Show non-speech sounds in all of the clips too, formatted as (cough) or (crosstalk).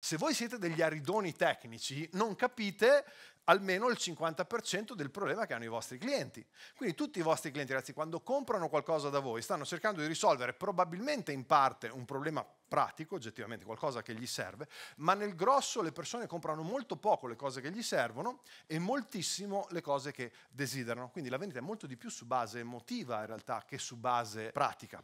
Se voi siete degli aridoni tecnici, non capite almeno il 50% del problema che hanno i vostri clienti. Quindi tutti i vostri clienti, ragazzi, quando comprano qualcosa da voi, stanno cercando di risolvere probabilmente in parte un problema pratico, oggettivamente qualcosa che gli serve, ma nel grosso le persone comprano molto poco le cose che gli servono e moltissimo le cose che desiderano. Quindi la vendita è molto di più su base emotiva in realtà che su base pratica.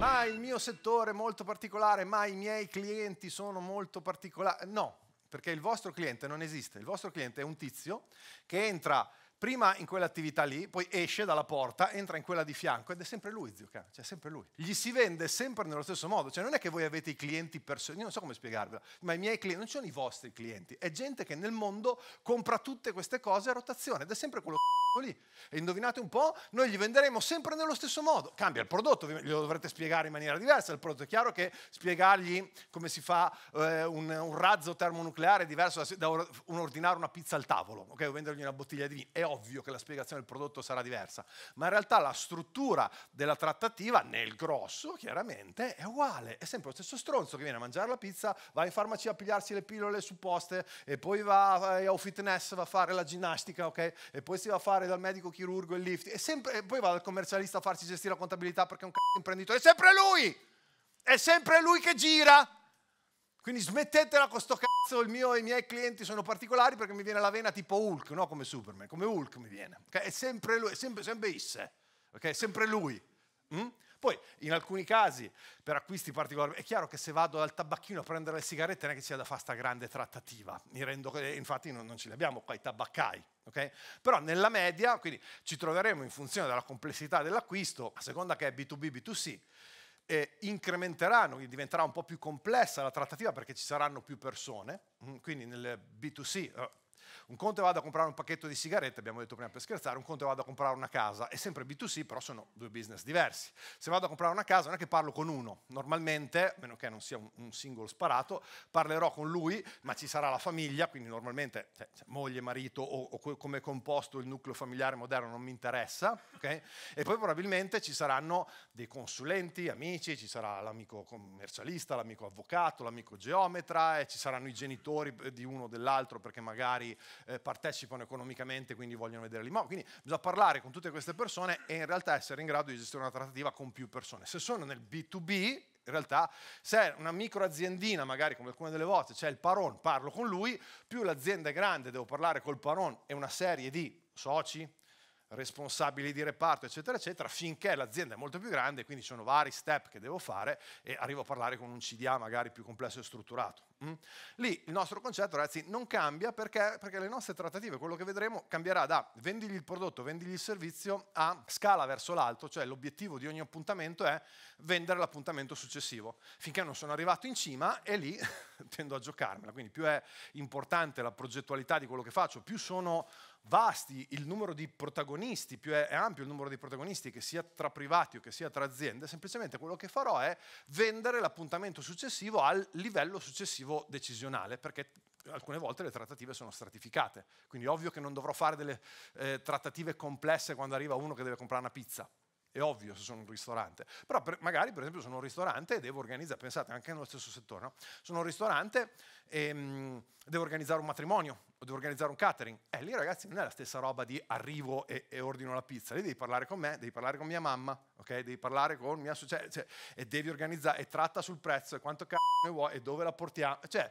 ma il mio settore è molto particolare, ma i miei clienti sono molto particolari. No, perché il vostro cliente non esiste. Il vostro cliente è un tizio che entra prima in quell'attività lì, poi esce dalla porta, entra in quella di fianco ed è sempre lui, zio Can, cioè sempre lui. Gli si vende sempre nello stesso modo, cioè non è che voi avete i clienti personali, io non so come spiegarvelo, ma i miei clienti non sono i vostri clienti, è gente che nel mondo compra tutte queste cose a rotazione ed è sempre quello (laughs) lì. E indovinate un po', noi gli venderemo sempre nello stesso modo. Cambia il prodotto, glielo dovrete spiegare in maniera diversa, il prodotto è chiaro che spiegargli come si fa eh, un, un, razzo termonucleare è diverso da, da un ordinare una pizza al tavolo, ok? O vendergli una bottiglia di vino. È ovvio che la spiegazione del prodotto sarà diversa, ma in realtà la struttura della trattativa, nel grosso chiaramente, è uguale. È sempre lo stesso stronzo che viene a mangiare la pizza, va in farmacia a pigliarsi le pillole supposte e poi va eh, a fitness, va a fare la ginnastica, ok? E poi si va a fare dal medico chirurgo il lift e, sempre, e poi va dal commercialista a farsi gestire la contabilità perché è un c***o imprenditore. È sempre lui! È sempre lui che gira! Quindi smettetela con sto cazzo, mio, i miei clienti sono particolari perché mi viene la vena tipo Hulk, no come Superman, come Hulk mi viene. Okay? È sempre lui, è sempre, sempre Isse, okay? è sempre lui. Mm? Poi in alcuni casi per acquisti particolari, è chiaro che se vado dal tabacchino a prendere le sigarette non è che sia da fare sta grande trattativa, mi rendo, eh, infatti non, non ce li abbiamo qua i tabaccai, Okay? Però nella media, quindi ci troveremo in funzione della complessità dell'acquisto, a seconda che è B2B, B2C, eh, incrementeranno, quindi diventerà un po' più complessa la trattativa perché ci saranno più persone, mm, quindi nel B2C un conto è vado a comprare un pacchetto di sigarette, abbiamo detto prima per scherzare, un conto è vado a comprare una casa, è sempre B2C, però sono due business diversi. Se vado a comprare una casa non è che parlo con uno, normalmente, a meno che non sia un, un singolo sparato, parlerò con lui, ma ci sarà la famiglia, quindi normalmente cioè, cioè moglie, marito o, o come è composto il nucleo familiare moderno non mi interessa, okay? e poi probabilmente ci saranno dei consulenti, amici, ci sarà l'amico commercialista, l'amico avvocato, l'amico geometra, e ci saranno i genitori eh, di uno o dell'altro perché magari eh, partecipano economicamente, quindi vogliono vedere l'immobile. Quindi bisogna parlare con tutte queste persone e in realtà essere in grado di gestire una trattativa con più persone. Se sono nel B2B, in realtà, se è una microaziendina, magari come alcune delle volte, c'è cioè il paron, parlo con lui, più l'azienda è grande, devo parlare col paron e una serie di soci, responsabili di reparto, eccetera, eccetera, finché l'azienda è molto più grande, quindi ci sono vari step che devo fare e arrivo a parlare con un CDA magari più complesso e strutturato. Mm? Lì il nostro concetto, ragazzi, non cambia perché, perché le nostre trattative, quello che vedremo, cambierà da vendigli il prodotto, vendigli il servizio a scala verso l'alto, cioè l'obiettivo di ogni appuntamento è vendere l'appuntamento successivo. Finché non sono arrivato in cima e lì (laughs) tendo a giocarmela, quindi più è importante la progettualità di quello che faccio, più sono vasti il numero di protagonisti, più è, ampio il numero di protagonisti, che sia tra privati o che sia tra aziende, semplicemente quello che farò è vendere l'appuntamento successivo al livello successivo decisionale, perché alcune volte le trattative sono stratificate. Quindi ovvio che non dovrò fare delle eh, trattative complesse quando arriva uno che deve comprare una pizza. È ovvio se sono un ristorante, però per, magari per esempio sono un ristorante e devo organizzare, pensate anche nello stesso settore, no? sono un ristorante e um, devo organizzare un matrimonio o devo organizzare un catering. Eh lì ragazzi non è la stessa roba di arrivo e, e ordino la pizza, lì devi parlare con me, devi parlare con mia mamma, ok? devi parlare con mia successa cioè, cioè, e devi organizzare e tratta sul prezzo e quanto c***o ne vuoi e dove la portiamo. Cioè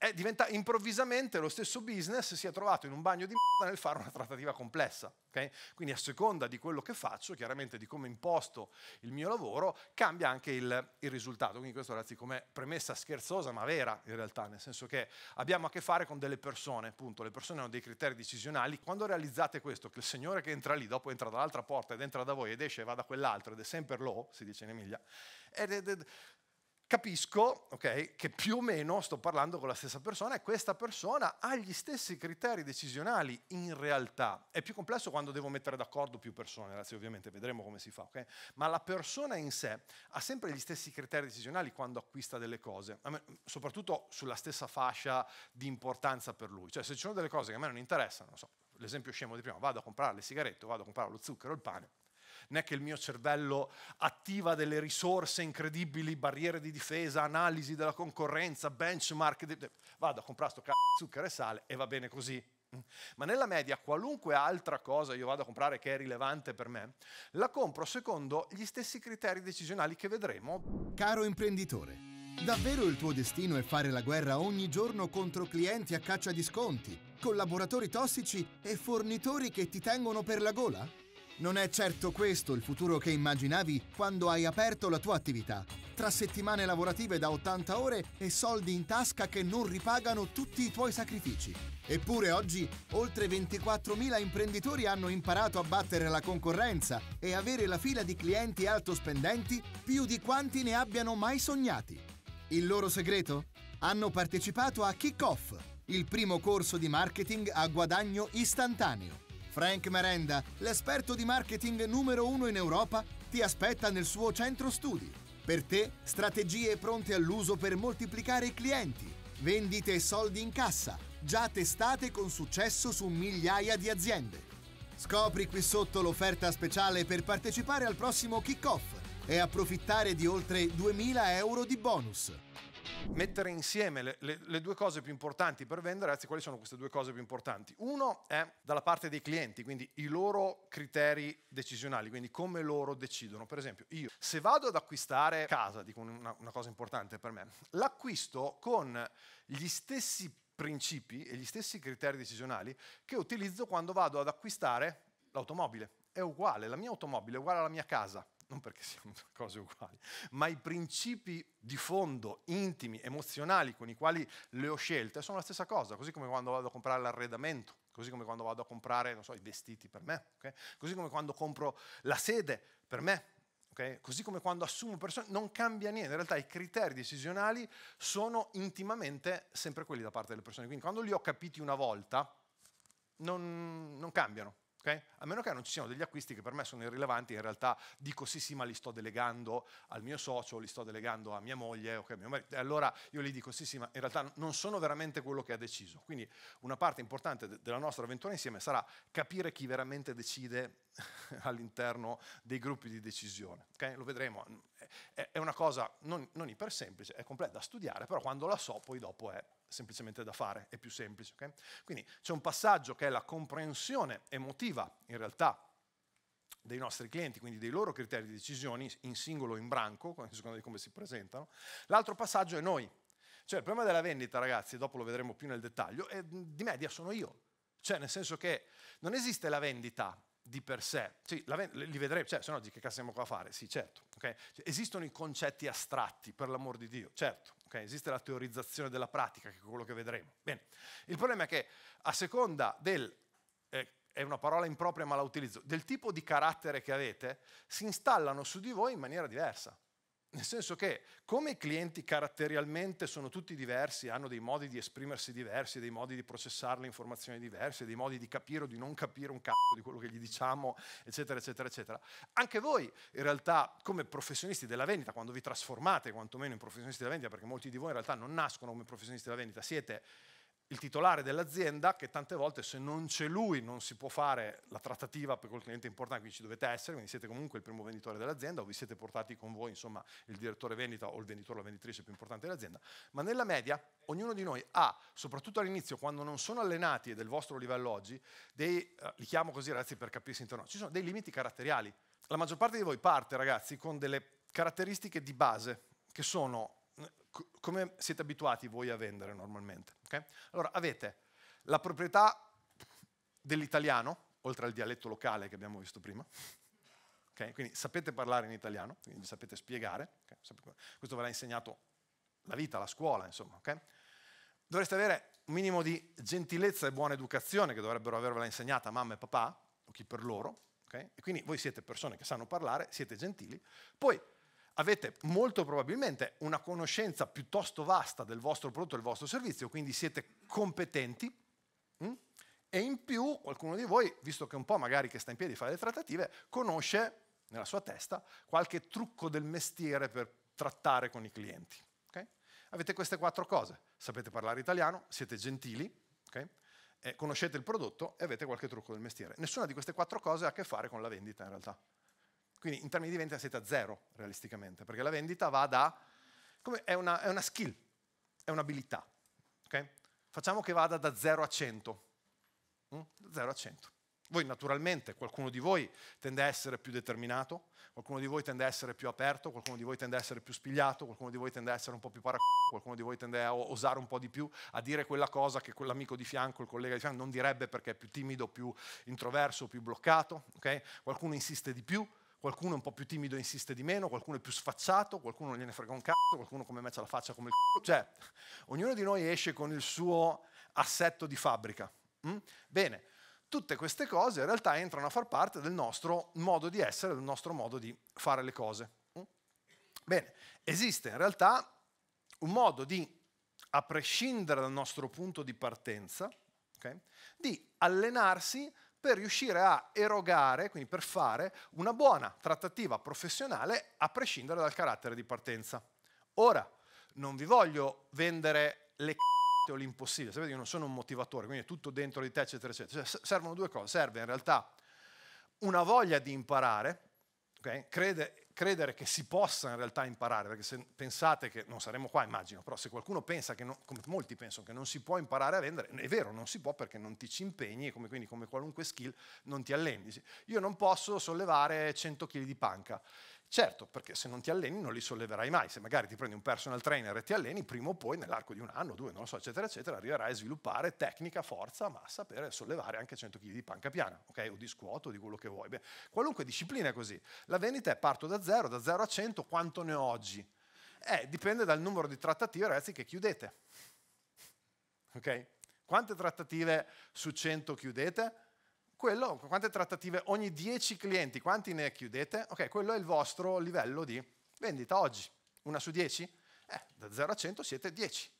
è diventa, improvvisamente lo stesso business si è trovato in un bagno di merda nel fare una trattativa complessa. Okay? Quindi a seconda di quello che faccio, chiaramente di come imposto il mio lavoro, cambia anche il, il risultato. Quindi questo ragazzi come premessa scherzosa ma vera in realtà, nel senso che abbiamo a che fare con delle persone, appunto, le persone hanno dei criteri decisionali. Quando realizzate questo, che il signore che entra lì, dopo entra dall'altra porta ed entra da voi ed esce e va da quell'altro ed è sempre lo, si dice in Emilia, ed, ed, ed, capisco okay, che più o meno sto parlando con la stessa persona e questa persona ha gli stessi criteri decisionali in realtà. È più complesso quando devo mettere d'accordo più persone, ragazzi, ovviamente vedremo come si fa, okay? ma la persona in sé ha sempre gli stessi criteri decisionali quando acquista delle cose, soprattutto sulla stessa fascia di importanza per lui. Cioè se ci sono delle cose che a me non interessano, non so, l'esempio scemo di prima, vado a comprare le sigarette, vado a comprare lo zucchero, il pane, non è che il mio cervello attiva delle risorse incredibili, barriere di difesa, analisi della concorrenza, benchmark, vado a comprare sto cazzo di zucchero e sale e va bene così. Mm? Ma nella media qualunque altra cosa io vado a comprare che è rilevante per me, la compro secondo gli stessi criteri decisionali che vedremo. Caro imprenditore, Davvero il tuo destino è fare la guerra ogni giorno contro clienti a caccia di sconti, collaboratori tossici e fornitori che ti tengono per la gola? Non è certo questo il futuro che immaginavi quando hai aperto la tua attività. Tra settimane lavorative da 80 ore e soldi in tasca che non ripagano tutti i tuoi sacrifici. Eppure oggi oltre 24.000 imprenditori hanno imparato a battere la concorrenza e avere la fila di clienti alto spendenti più di quanti ne abbiano mai sognati. Il loro segreto? Hanno partecipato a Kickoff, il primo corso di marketing a guadagno istantaneo Frank Merenda, l'esperto di marketing numero uno in Europa, ti aspetta nel suo centro studi. Per te, strategie pronte all'uso per moltiplicare i clienti, vendite e soldi in cassa, già testate con successo su migliaia di aziende. Scopri qui sotto l'offerta speciale per partecipare al prossimo kick-off e approfittare di oltre 2.000 euro di bonus mettere insieme le, le, le, due cose più importanti per vendere, anzi quali sono queste due cose più importanti? Uno è dalla parte dei clienti, quindi i loro criteri decisionali, quindi come loro decidono. Per esempio, io se vado ad acquistare casa, dico una, una cosa importante per me, l'acquisto con gli stessi principi e gli stessi criteri decisionali che utilizzo quando vado ad acquistare l'automobile. È uguale, la mia automobile è uguale alla mia casa non perché siano (laughs) cose uguali, ma i principi di fondo, intimi, emozionali con i quali le ho scelte sono la stessa cosa, così come quando vado a comprare l'arredamento, così come quando vado a comprare so, i vestiti per me, okay? così come quando compro la sede per me, okay? così come quando assumo persone, non cambia niente, in realtà i criteri decisionali sono intimamente sempre quelli da parte delle persone, quindi quando li ho capiti una volta non, non cambiano. Okay? A meno che non ci siano degli acquisti che per me sono irrilevanti, in realtà dico sì sì ma li sto delegando al mio socio, li sto delegando a mia moglie, okay, mio marito, e allora io gli dico sì sì ma in realtà non sono veramente quello che ha deciso. Quindi una parte importante della nostra avventura insieme sarà capire chi veramente decide (laughs) all'interno dei gruppi di decisione. Okay? Lo vedremo, è una cosa non, non iper semplice, è completa da studiare, però quando la so poi dopo è semplicemente da fare, è più semplice. Okay? Quindi c'è un passaggio che è la comprensione emotiva, in realtà, dei nostri clienti, quindi dei loro criteri di decisione in singolo o in branco, secondo di come si presentano. L'altro passaggio è noi. Cioè il problema della vendita, ragazzi, dopo lo vedremo più nel dettaglio, è, di media sono io. Cioè nel senso che non esiste la vendita di per sé. Sì, la, li vedremo, cioè, se no di che cazzo stiamo qua a fare? Sì, certo. Okay? Cioè, esistono i concetti astratti, per l'amor di Dio, certo. Okay? Esiste la teorizzazione della pratica, che è quello che vedremo. Bene. Il problema è che a seconda del... Eh, è una parola impropria ma la utilizzo, del tipo di carattere che avete, si installano su di voi in maniera diversa. Nel senso che come i clienti caratterialmente sono tutti diversi, hanno dei modi di esprimersi diversi, dei modi di processare le informazioni diverse, dei modi di capire o di non capire un cazzo di quello che gli diciamo, eccetera, eccetera, eccetera. Anche voi in realtà come professionisti della vendita, quando vi trasformate quantomeno in professionisti della vendita, perché molti di voi in realtà non nascono come professionisti della vendita, siete il titolare dell'azienda che tante volte se non c'è lui non si può fare la trattativa per quel cliente importante, quindi ci dovete essere, quindi siete comunque il primo venditore dell'azienda o vi siete portati con voi insomma, il direttore vendita o il venditore o la venditrice più importante dell'azienda, ma nella media ognuno di noi ha, soprattutto all'inizio quando non sono allenati e del vostro livello oggi, dei, eh, li chiamo così ragazzi per capirsi intorno, ci sono dei limiti caratteriali. La maggior parte di voi parte ragazzi con delle caratteristiche di base che sono come siete abituati voi a vendere normalmente? Okay? Allora avete la proprietà dell'italiano, oltre al dialetto locale che abbiamo visto prima, okay? quindi sapete parlare in italiano, quindi sapete spiegare, okay? questo ve l'ha insegnato la vita, la scuola, insomma. Dovreste avere un minimo di gentilezza e buona educazione che dovrebbero avervela insegnata mamma e papà, o chi per loro, e quindi voi siete persone che sanno parlare, siete gentili, poi avete molto probabilmente una conoscenza piuttosto vasta del vostro prodotto e del vostro servizio, quindi siete competenti. Mm? E in più qualcuno di voi, visto che un po' magari che sta in piedi a fare le trattative, conosce nella sua testa qualche trucco del mestiere per trattare con i clienti. Okay? Avete queste quattro cose. Sapete parlare italiano, siete gentili, okay? Eh, conoscete il prodotto e avete qualche trucco del mestiere. Nessuna di queste quattro cose ha a che fare con la vendita in realtà. Quindi in termini di vendita siete a zero realisticamente, perché la vendita va da... È una, è, una, skill, è un'abilità. Okay? Facciamo che vada da 0 a 100. Mm? Da 0 a 100. Voi naturalmente, qualcuno di voi tende a essere più determinato, qualcuno di voi tende a essere più aperto, qualcuno di voi tende a essere più spigliato, qualcuno di voi tende a essere un po' più parac... qualcuno di voi tende a osare un po' di più, a dire quella cosa che quell'amico di fianco, il collega di fianco non direbbe perché è più timido, più introverso, più bloccato, okay? qualcuno insiste di più, qualcuno è un po' più timido e insiste di meno, qualcuno è più sfacciato, qualcuno non gliene frega un cazzo, qualcuno come me ce la faccia come il c***o, cioè ognuno di noi esce con il suo assetto di fabbrica. Mm? Bene, tutte queste cose in realtà entrano a far parte del nostro modo di essere, del nostro modo di fare le cose. Mm? Bene, esiste in realtà un modo di, a prescindere dal nostro punto di partenza, okay, di allenarsi per riuscire a erogare, quindi per fare, una buona trattativa professionale a prescindere dal carattere di partenza. Ora, non vi voglio vendere le c***e o l'impossibile, sapete io non sono un motivatore, quindi è tutto dentro di te, eccetera, eccetera. Cioè, servono due cose, serve in realtà una voglia di imparare, okay? Crede, credere che si possa in realtà imparare, perché se pensate che, non saremo qua immagino, però se qualcuno pensa che, non, come molti pensano, che non si può imparare a vendere, è vero, non si può perché non ti ci impegni e come, quindi come qualunque skill non ti alleni. Io non posso sollevare 100 kg di panca, Certo, perché se non ti alleni non li solleverai mai, se magari ti prendi un personal trainer e ti alleni, prima o poi nell'arco di un anno, due, non lo so, eccetera, eccetera, arriverai a sviluppare tecnica, forza, massa per sollevare anche 100 kg di panca piana, ok? O di scuoto, o di quello che vuoi. Beh, qualunque disciplina è così. La vendita è parto da zero, da zero a 100, quanto ne ho oggi? Eh, dipende dal numero di trattative, ragazzi, che chiudete. Ok? Quante trattative su 100 chiudete? quello, quante trattative ogni 10 clienti, quanti ne chiudete? Ok, quello è il vostro livello di vendita oggi. Una su 10? Eh, da 0 a 100 siete 10,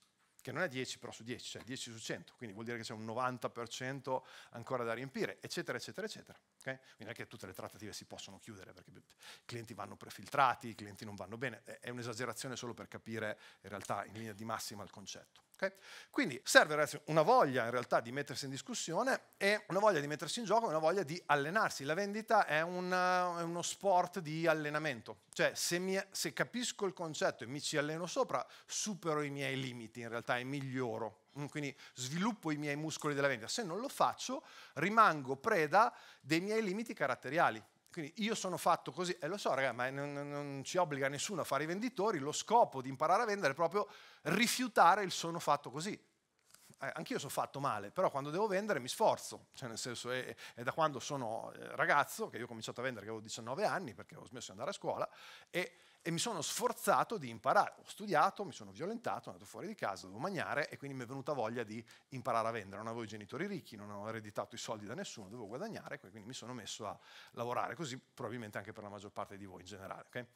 che non è 10 però su 10, cioè 10 su 100, quindi vuol dire che c'è un 90% ancora da riempire, eccetera, eccetera, eccetera. Okay? Quindi non è che tutte le trattative si possono chiudere perché i clienti vanno prefiltrati, i clienti non vanno bene, è un'esagerazione solo per capire in realtà in linea di massima il concetto. Okay? Quindi serve ragazzi, una voglia in realtà di mettersi in discussione e una voglia di mettersi in gioco, e una voglia di allenarsi. La vendita è, una, è uno sport di allenamento, cioè se, mi, se capisco il concetto e mi ci alleno sopra, supero i miei limiti in realtà e miglioro mm, quindi sviluppo i miei muscoli della vendita. Se non lo faccio, rimango preda dei miei limiti caratteriali. Quindi io sono fatto così, e lo so ragazzi, ma non, non, ci obbliga nessuno a fare i venditori, lo scopo di imparare a vendere è proprio rifiutare il sono fatto così. Eh, anch'io sono fatto male, però quando devo vendere mi sforzo, cioè nel senso è, è da quando sono eh, ragazzo, che io ho cominciato a vendere che avevo 19 anni perché ho smesso di andare a scuola, e e mi sono sforzato di imparare. Ho studiato, mi sono violentato, sono andato fuori di casa, dovevo mangiare e quindi mi è venuta voglia di imparare a vendere. Non avevo i genitori ricchi, non avevo ereditato i soldi da nessuno, dovevo guadagnare, quindi mi sono messo a lavorare, così probabilmente anche per la maggior parte di voi in generale. Okay?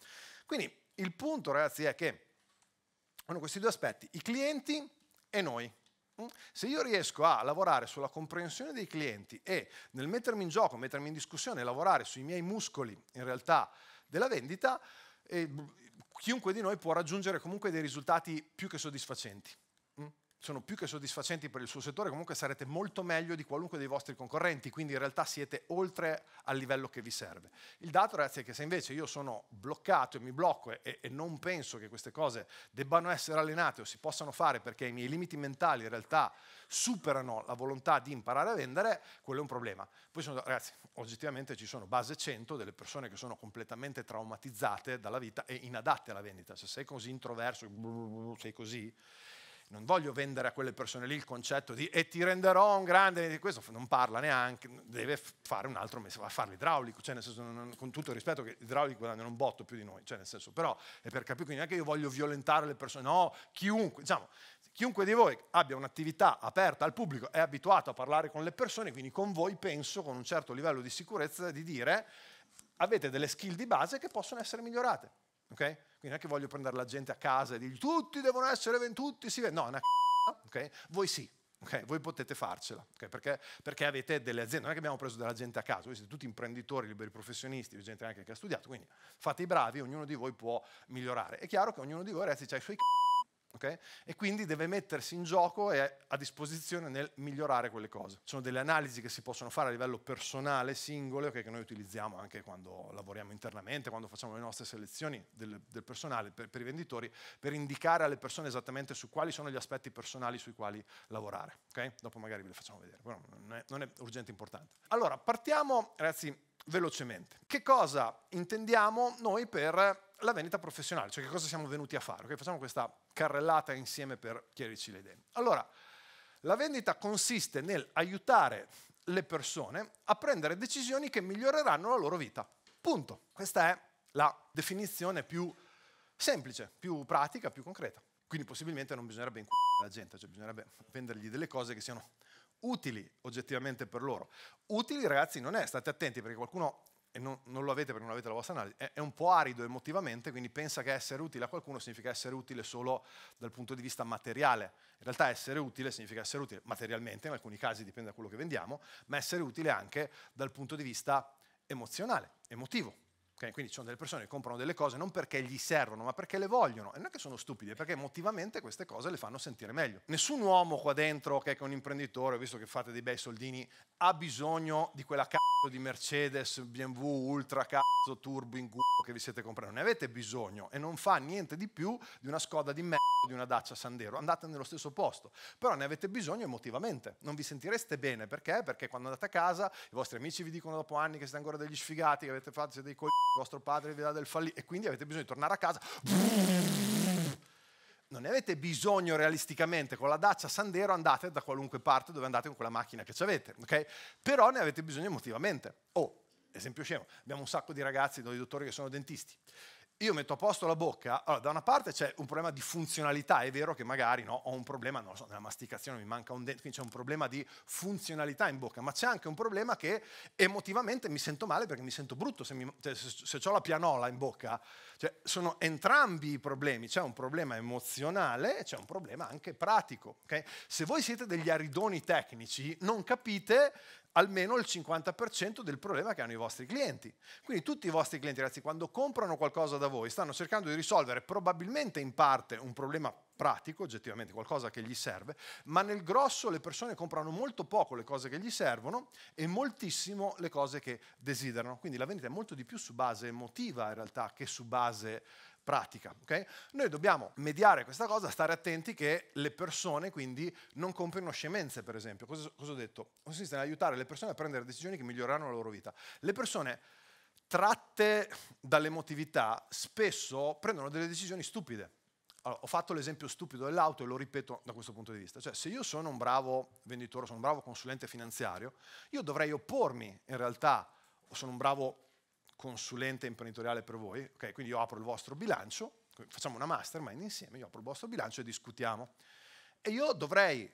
Quindi il punto, ragazzi, è che hanno questi due aspetti, i clienti e noi. Mm? Se io riesco a lavorare sulla comprensione dei clienti e nel mettermi in gioco, mettermi in discussione, lavorare sui miei muscoli in realtà della vendita, chiunque di noi può raggiungere comunque dei risultati più che soddisfacenti sono più che soddisfacenti per il suo settore, comunque sarete molto meglio di qualunque dei vostri concorrenti, quindi in realtà siete oltre al livello che vi serve. Il dato, ragazzi, è che se invece io sono bloccato e mi blocco e, e non penso che queste cose debbano essere allenate o si possano fare perché i miei limiti mentali in realtà superano la volontà di imparare a vendere, quello è un problema. Poi sono, ragazzi, oggettivamente ci sono base 100 delle persone che sono completamente traumatizzate dalla vita e inadatte alla vendita. Se sei così introverso, sei così, non voglio vendere a quelle persone lì il concetto di e ti renderò un grande, questo non parla neanche, deve fare un altro mese, va a fare l'idraulico, cioè nel senso, non, con tutto il rispetto che l'idraulico guadagna un botto più di noi, cioè nel senso, però è per capire, quindi non è che io voglio violentare le persone, no, chiunque, diciamo, chiunque di voi abbia un'attività aperta al pubblico è abituato a parlare con le persone, quindi con voi penso con un certo livello di sicurezza di dire avete delle skill di base che possono essere migliorate Okay? Quindi non è che voglio prendere la gente a casa e dirgli tutti devono essere venduti, si vende. No, è una c***a, okay? Voi sì, okay? voi potete farcela, perché, perché, avete delle aziende, non è che abbiamo preso della gente a caso, voi siete tutti imprenditori, liberi professionisti, gente anche che ha studiato, quindi fate i bravi, ognuno di voi può migliorare. È chiaro che ognuno di voi, ragazzi, ha i suoi c***i Okay? E quindi deve mettersi in gioco e a disposizione nel migliorare quelle cose. Sono delle analisi che si possono fare a livello personale, singole, okay, che noi utilizziamo anche quando lavoriamo internamente, quando facciamo le nostre selezioni del, del personale per, per, i venditori, per indicare alle persone esattamente su quali sono gli aspetti personali sui quali lavorare. Okay? Dopo magari ve le facciamo vedere, però non è, non è urgente importante. Allora, partiamo, ragazzi, velocemente. Che cosa intendiamo noi per la vendita professionale, cioè che cosa siamo venuti a fare. Okay? Facciamo questa carrellata insieme per chiarirci le idee. Allora, la vendita consiste nel aiutare le persone a prendere decisioni che miglioreranno la loro vita. Punto. Questa è la definizione più semplice, più pratica, più concreta. Quindi possibilmente non bisognerebbe incontrare la gente, cioè bisognerebbe vendergli delle cose che siano utili oggettivamente per loro. Utili, ragazzi, non è, state attenti perché qualcuno e non, non, lo avete perché non avete la vostra analisi, è, è, un po' arido emotivamente, quindi pensa che essere utile a qualcuno significa essere utile solo dal punto di vista materiale. In realtà essere utile significa essere utile materialmente, in alcuni casi dipende da quello che vendiamo, ma essere utile anche dal punto di vista emozionale, emotivo. Okay? Quindi ci sono delle persone che comprano delle cose non perché gli servono, ma perché le vogliono. E non è che sono stupidi, è perché emotivamente queste cose le fanno sentire meglio. Nessun uomo qua dentro, okay, che è un imprenditore, visto che fate dei bei soldini, ha bisogno di quella c***a di Mercedes, BMW, ultra cazzo, turbo in culo che vi siete comprati, non ne avete bisogno e non fa niente di più di una scoda di merda di una Dacia Sandero, andate nello stesso posto, però ne avete bisogno emotivamente, non vi sentireste bene, perché? Perché quando andate a casa i vostri amici vi dicono dopo anni che siete ancora degli sfigati, che avete fatto, siete dei coglioni, il vostro padre vi dà del fallì e quindi avete bisogno di tornare a casa non ne avete bisogno realisticamente, con la Dacia Sandero andate da qualunque parte dove andate con quella macchina che avete, ok? Però ne avete bisogno emotivamente. Oh, esempio scemo, abbiamo un sacco di ragazzi, di dottori che sono dentisti io metto a posto la bocca, allora da una parte c'è un problema di funzionalità, è vero che magari no, ho un problema, non lo so, nella masticazione mi manca un dente, quindi c'è un problema di funzionalità in bocca, ma c'è anche un problema che emotivamente mi sento male perché mi sento brutto se, mi, cioè, se, se ho la pianola in bocca, cioè, sono entrambi i problemi, c'è un problema emozionale e c'è un problema anche pratico. Okay? Se voi siete degli aridoni tecnici non capite almeno il 50% del problema che hanno i vostri clienti. Quindi tutti i vostri clienti, ragazzi, quando comprano qualcosa da voi, stanno cercando di risolvere probabilmente in parte un problema pratico, oggettivamente qualcosa che gli serve, ma nel grosso le persone comprano molto poco le cose che gli servono e moltissimo le cose che desiderano. Quindi la vendita è molto di più su base emotiva in realtà che su base pratica. Okay? Noi dobbiamo mediare questa cosa, stare attenti che le persone quindi non compiano scemenze, per esempio. Cosa, cosa ho detto? Consiste nell'aiutare le persone a prendere decisioni che miglioreranno la loro vita. Le persone tratte dall'emotività spesso prendono delle decisioni stupide. Allora, ho fatto l'esempio stupido dell'auto e lo ripeto da questo punto di vista. Cioè, se io sono un bravo venditore, sono un bravo consulente finanziario, io dovrei oppormi in realtà, o sono un bravo consulente imprenditoriale per voi, okay, quindi io apro il vostro bilancio, facciamo una mastermind insieme, io apro il vostro bilancio e discutiamo. E io dovrei,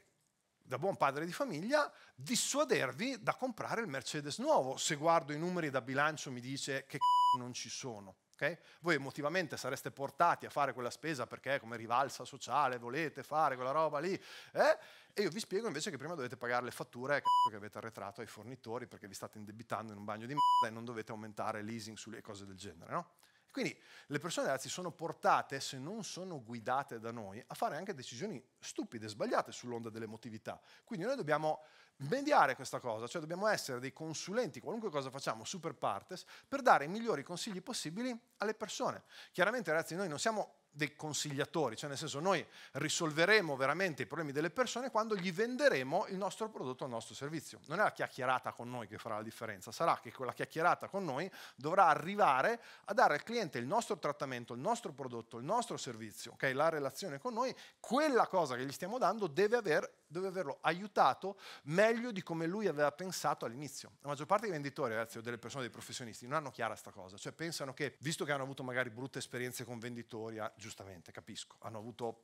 da buon padre di famiglia, dissuadervi da comprare il Mercedes nuovo, se guardo i numeri da bilancio mi dice che c***o non ci sono. Okay? Voi emotivamente sareste portati a fare quella spesa perché come rivalsa sociale volete fare quella roba lì. Eh? E io vi spiego invece che prima dovete pagare le fatture che avete arretrato ai fornitori perché vi state indebitando in un bagno di merda e non dovete aumentare leasing sulle cose del genere. No? Quindi le persone ragazzi sono portate, se non sono guidate da noi, a fare anche decisioni stupide, sbagliate sull'onda dell'emotività. Quindi noi dobbiamo mediare questa cosa, cioè dobbiamo essere dei consulenti, qualunque cosa facciamo, super partes, per dare i migliori consigli possibili alle persone. Chiaramente ragazzi noi non siamo dei consigliatori, cioè nel senso noi risolveremo veramente i problemi delle persone quando gli venderemo il nostro prodotto, il nostro servizio. Non è la chiacchierata con noi che farà la differenza, sarà che quella chiacchierata con noi dovrà arrivare a dare al cliente il nostro trattamento, il nostro prodotto, il nostro servizio, okay? la relazione con noi, quella cosa che gli stiamo dando deve aver deve averlo aiutato meglio di come lui aveva pensato all'inizio. La maggior parte dei venditori, ragazzi, o delle persone, dei professionisti, non hanno chiara questa cosa, cioè pensano che, visto che hanno avuto magari brutte esperienze con venditori, ah, giustamente, capisco, hanno avuto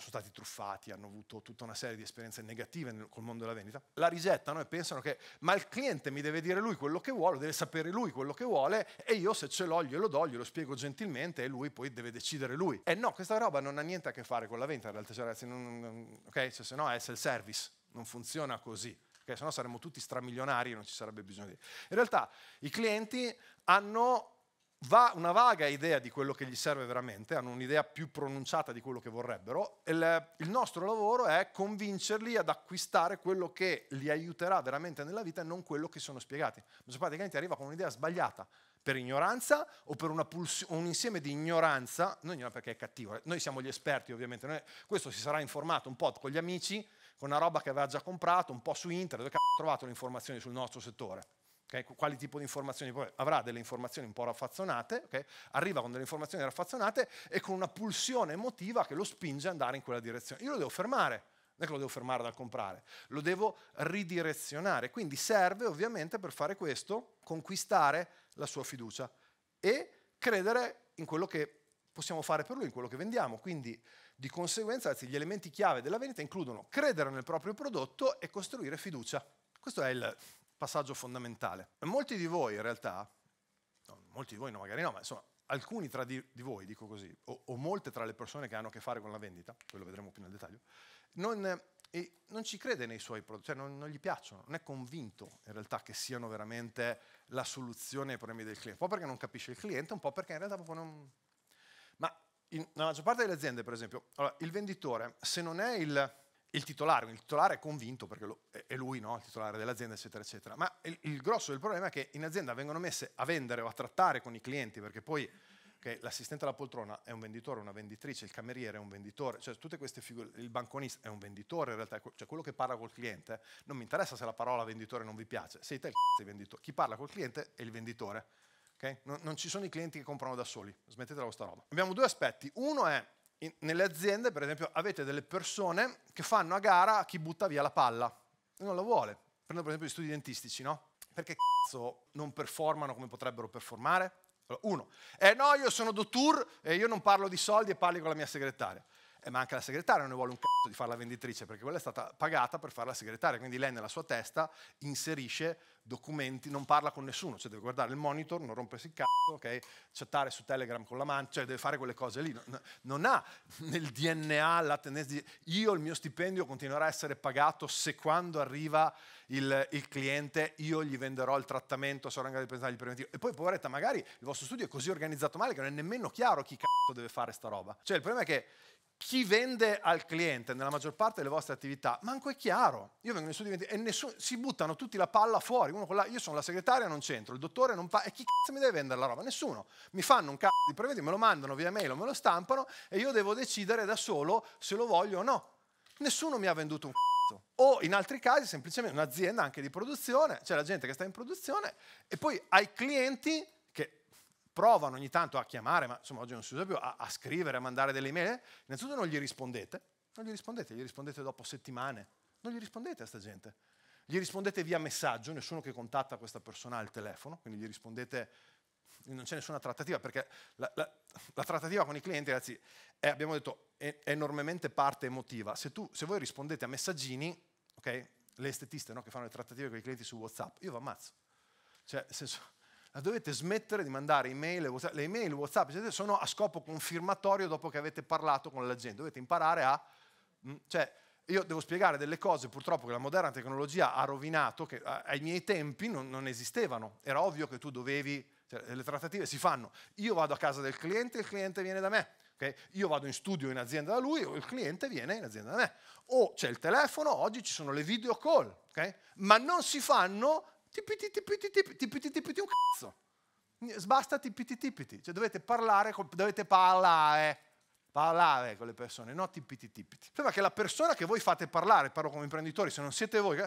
sono stati truffati, hanno avuto tutta una serie di esperienze negative col mondo della vendita, la rigettano e pensano che ma il cliente mi deve dire lui quello che vuole, deve sapere lui quello che vuole e io se ce l'ho glielo do, glielo spiego gentilmente e lui poi deve decidere lui. E no, questa roba non ha niente a che fare con la vendita, in realtà, cioè, ragazzi, non, non, ok? Cioè, se no è self-service, non funziona così. Okay, se no saremmo tutti stramilionari e non ci sarebbe bisogno di... In realtà i clienti hanno va una vaga idea di quello che gli serve veramente, hanno un'idea più pronunciata di quello che vorrebbero. Il, il nostro lavoro è convincerli ad acquistare quello che li aiuterà veramente nella vita e non quello che sono spiegati. Ma praticamente arriva con un'idea sbagliata, per ignoranza o per un insieme di ignoranza, non ignoranza perché è cattivo, eh, noi siamo gli esperti ovviamente, noi, questo si sarà informato un po' con gli amici, con una roba che aveva già comprato, un po' su internet, dove ha trovato le informazioni sul nostro settore. Okay? Quali tipo di informazioni? Poi avrà delle informazioni un po' raffazzonate, okay? arriva con delle informazioni raffazzonate e con una pulsione emotiva che lo spinge ad andare in quella direzione. Io lo devo fermare, non è che lo devo fermare dal comprare, lo devo ridirezionare. Quindi serve ovviamente per fare questo conquistare la sua fiducia e credere in quello che possiamo fare per lui, in quello che vendiamo. Quindi di conseguenza, anzi, gli elementi chiave della vendita includono credere nel proprio prodotto e costruire fiducia. Questo è il, passaggio fondamentale. Molti di voi in realtà, no, molti di voi no, magari no, ma insomma, alcuni tra di, di voi, dico così, o, o, molte tra le persone che hanno a che fare con la vendita, poi lo vedremo più nel dettaglio, non, eh, non ci crede nei suoi prodotti, cioè non, non, gli piacciono, non è convinto in realtà che siano veramente la soluzione ai problemi del cliente, un po' perché non capisce il cliente, un po' perché in realtà proprio non... Ma in, nella maggior parte delle aziende, per esempio, allora, il venditore, se non è il il titolare, il titolare è convinto perché lo, è lui no? il titolare dell'azienda, eccetera, eccetera. Ma il, il, grosso del problema è che in azienda vengono messe a vendere o a trattare con i clienti, perché poi okay, l'assistente alla poltrona è un venditore, una venditrice, il cameriere è un venditore, cioè tutte queste figure, il banconista è un venditore in realtà, cioè quello che parla col cliente, non mi interessa se la parola venditore non vi piace, sei te il c***o venditore, chi parla col cliente è il venditore. Okay? Non, non ci sono i clienti che comprano da soli, smettetela questa roba. Abbiamo due aspetti, uno è in, nelle aziende, per esempio, avete delle persone che fanno a gara chi butta via la palla. non lo vuole. Prendo per esempio gli studi dentistici, no? Perché cazzo non performano come potrebbero performare? Allora, uno, eh no, io sono dottor e io non parlo di soldi e parli con la mia segretaria eh, ma anche la segretaria non ne vuole un cazzo di fare la venditrice, perché quella è stata pagata per fare la segretaria, quindi lei nella sua testa inserisce documenti, non parla con nessuno, cioè deve guardare il monitor, non rompersi il cazzo, ok? chattare su Telegram con la mano, cioè deve fare quelle cose lì, non, non ha nel DNA la tendenza di io il mio stipendio continuerà a essere pagato se quando arriva il, il cliente io gli venderò il trattamento, sarò in grado di presentargli il preventivo. E poi poveretta, magari il vostro studio è così organizzato male che non è nemmeno chiaro chi cazzo deve fare sta roba. Cioè il problema è che chi vende al cliente nella maggior parte delle vostre attività, manco è chiaro. Io vengo nei studi e nessuno, si buttano tutti la palla fuori. Uno con la, io sono la segretaria, non c'entro, il dottore non fa. E chi cazzo mi deve vendere la roba? Nessuno. Mi fanno un cazzo di preventi, me lo mandano via mail o me lo stampano e io devo decidere da solo se lo voglio o no. Nessuno mi ha venduto un cazzo. O in altri casi semplicemente un'azienda anche di produzione, c'è la gente che sta in produzione e poi ai clienti provano ogni tanto a chiamare, ma insomma oggi non si usa più, a, a scrivere, a mandare delle email, innanzitutto non gli rispondete, non gli rispondete, gli rispondete dopo settimane, non gli rispondete a sta gente. Gli rispondete via messaggio, nessuno che contatta questa persona ha il telefono, quindi gli rispondete, non c'è nessuna trattativa, perché la, la, la trattativa con i clienti, ragazzi, è, abbiamo detto, è enormemente parte emotiva. Se, tu, se voi rispondete a messaggini, ok, le estetiste no, che fanno le trattative con i clienti su WhatsApp, io vi ammazzo. Cioè, nel senso, la dovete smettere di mandare email, WhatsApp. le email, WhatsApp, eccetera, sono a scopo confermatorio dopo che avete parlato con la gente, dovete imparare a... Mm, cioè, io devo spiegare delle cose purtroppo che la moderna tecnologia ha rovinato, che ai miei tempi non, non esistevano, era ovvio che tu dovevi, cioè, le trattative si fanno, io vado a casa del cliente, il cliente viene da me, Okay? Io vado in studio in azienda da lui o il cliente viene in azienda da me. O c'è il telefono, oggi ci sono le video call, okay? ma non si fanno tipiti tipiti tipiti tipiti tipiti un cazzo. Sbasta tipiti tipiti, cioè dovete parlare, dovete parlare, parlare con le persone, non tipiti tipiti. Prima che la persona che voi fate parlare, parlo come imprenditori, se non siete voi,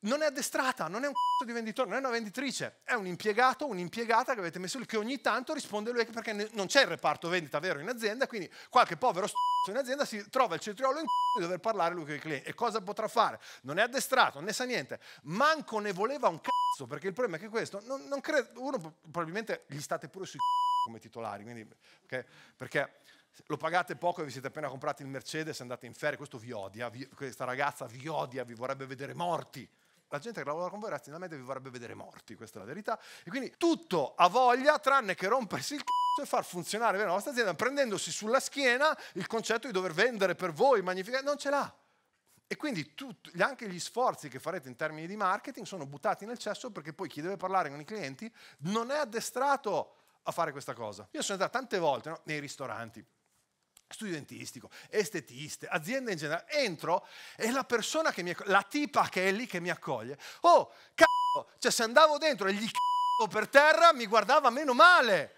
non è addestrata, non è un c***o di venditore, non è una venditrice, è un impiegato, un'impiegata che avete messo lì che ogni tanto risponde lui perché non c'è il reparto vendita vero in azienda, quindi qualche povero c***o in azienda si trova il cetriolo in c***o di dover parlare lui con i clienti. E cosa potrà fare? Non è addestrato, non ne sa niente, manco ne voleva un c***o, perché il problema è che questo, non, non credo, uno probabilmente gli state pure sui c***o come titolari, quindi, okay? perché lo pagate poco e vi siete appena comprati il Mercedes e andate in ferie, questo vi odia, vi, questa ragazza vi odia, vi vorrebbe vedere morti, la gente che lavora con voi razionalmente vi vorrebbe vedere morti, questa è la verità. E quindi tutto ha voglia tranne che rompersi il c***o e far funzionare la vostra azienda prendendosi sulla schiena il concetto di dover vendere per voi, magnificare, non ce l'ha. E quindi tutto, anche gli sforzi che farete in termini di marketing sono buttati nel cesso perché poi chi deve parlare con i clienti non è addestrato a fare questa cosa. Io sono andato tante volte no, nei ristoranti, studentistico, dentistico, estetiste, azienda in generale, entro e la persona che mi accoglie, la tipa che è lì che mi accoglie, oh, c***o, cioè se andavo dentro e gli c***o per terra mi guardava meno male,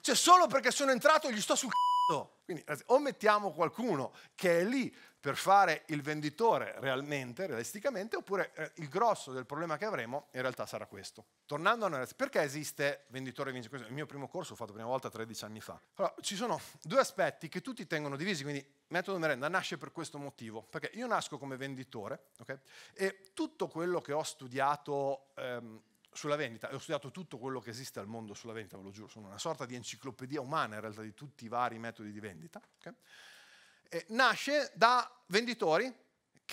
cioè solo perché sono entrato gli sto sul c***o. Quindi o mettiamo qualcuno che è lì per fare il venditore realmente, realisticamente, oppure eh, il grosso del problema che avremo in realtà sarà questo. Tornando a noi, perché esiste venditore e vincitore? Il mio primo corso l'ho fatto la prima volta 13 anni fa. Allora, ci sono due aspetti che tutti tengono divisi, quindi metodo merenda nasce per questo motivo, perché io nasco come venditore okay? e tutto quello che ho studiato ehm, sulla vendita, e ho studiato tutto quello che esiste al mondo sulla vendita, ve lo giuro, sono una sorta di enciclopedia umana in realtà di tutti i vari metodi di vendita, okay? nasce da venditori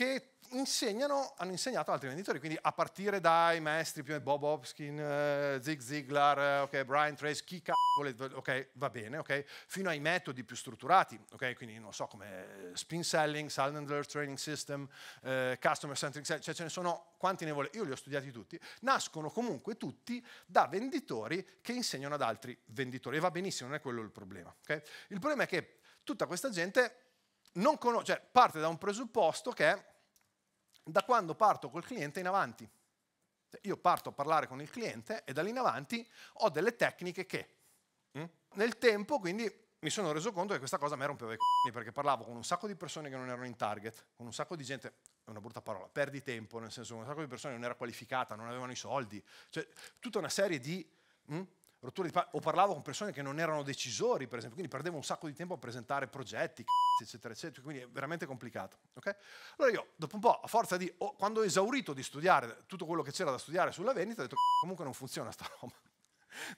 che insegnano, hanno insegnato altri venditori, quindi a partire dai maestri come Bob Hopkins, eh, Zig Ziglar, eh, okay, Brian Trace, chi vuole, ok, va bene, ok, fino ai metodi più strutturati, ok, quindi non so come eh, spin selling, Sandler Training System, eh, Customer Centric Selling, cioè ce ne sono quanti ne vuole, io li ho studiati tutti, nascono comunque tutti da venditori che insegnano ad altri venditori e va benissimo, non è quello il problema, ok? Il problema è che tutta questa gente conos- cioè, parte da un presupposto che è da quando parto col cliente in avanti. Cioè, io parto a parlare con il cliente e da lì in avanti ho delle tecniche che mh? Mm, nel tempo quindi mi sono reso conto che questa cosa mi rompeva i c***i perché parlavo con un sacco di persone che non erano in target, con un sacco di gente, è una brutta parola, perdi tempo, nel senso un sacco di persone non era qualificata, non avevano i soldi, cioè tutta una serie di mh? Mm, rotture di palle, o parlavo con persone che non erano decisori, per esempio, quindi perdevo un sacco di tempo a presentare progetti, eccetera, eccetera, quindi è veramente complicato. Okay? Allora io, dopo un po', a forza di, oh, quando ho esaurito di studiare tutto quello che c'era da studiare sulla vendita, ho detto, comunque non funziona sta roba. (laughs)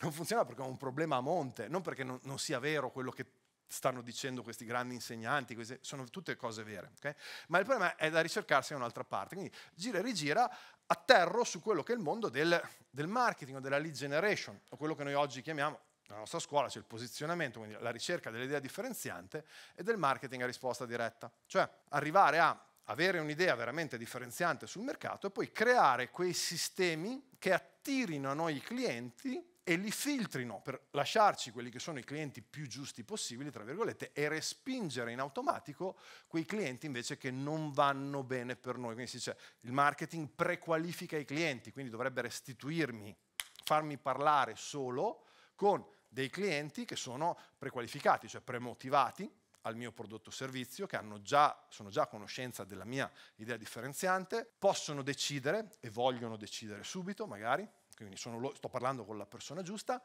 Non funziona perché ho un problema a monte, non perché non, non sia vero quello che stanno dicendo questi grandi insegnanti, queste, sono tutte cose vere. Okay? Ma il problema è da ricercarsi da un'altra parte. Quindi gira e rigira, atterro su quello che è il mondo del, del marketing o della lead generation, o quello che noi oggi chiamiamo nella nostra scuola c'è cioè il posizionamento, quindi la ricerca dell'idea differenziante e del marketing a risposta diretta, cioè arrivare a avere un'idea veramente differenziante sul mercato e poi creare quei sistemi che attirino a noi i clienti e li filtrino per lasciarci quelli che sono i clienti più giusti possibili, tra virgolette, e respingere in automatico quei clienti invece che non vanno bene per noi. Quindi si dice il marketing prequalifica i clienti, quindi dovrebbe restituirmi, farmi parlare solo con dei clienti che sono prequalificati, cioè premotivati al mio prodotto o servizio, che già, sono già a conoscenza della mia idea differenziante, possono decidere e vogliono decidere subito magari quindi sono, sto parlando con la persona giusta,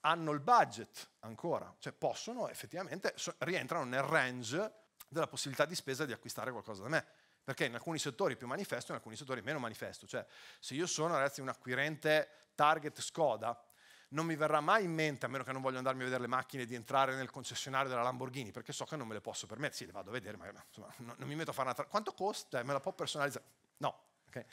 hanno il budget ancora, cioè possono effettivamente, so, rientrano nel range della possibilità di spesa di acquistare qualcosa da me. Perché in alcuni settori più manifesto, in alcuni settori meno manifesto. Cioè, se io sono, ragazzi, un acquirente target Skoda, non mi verrà mai in mente, a meno che non voglio andarmi a vedere le macchine, di entrare nel concessionario della Lamborghini, perché so che non me le posso permettere. Sì, le vado a vedere, ma insomma, non, mi metto a fare una... Tra- Quanto costa? Eh, me la può personalizzare? No, Okay?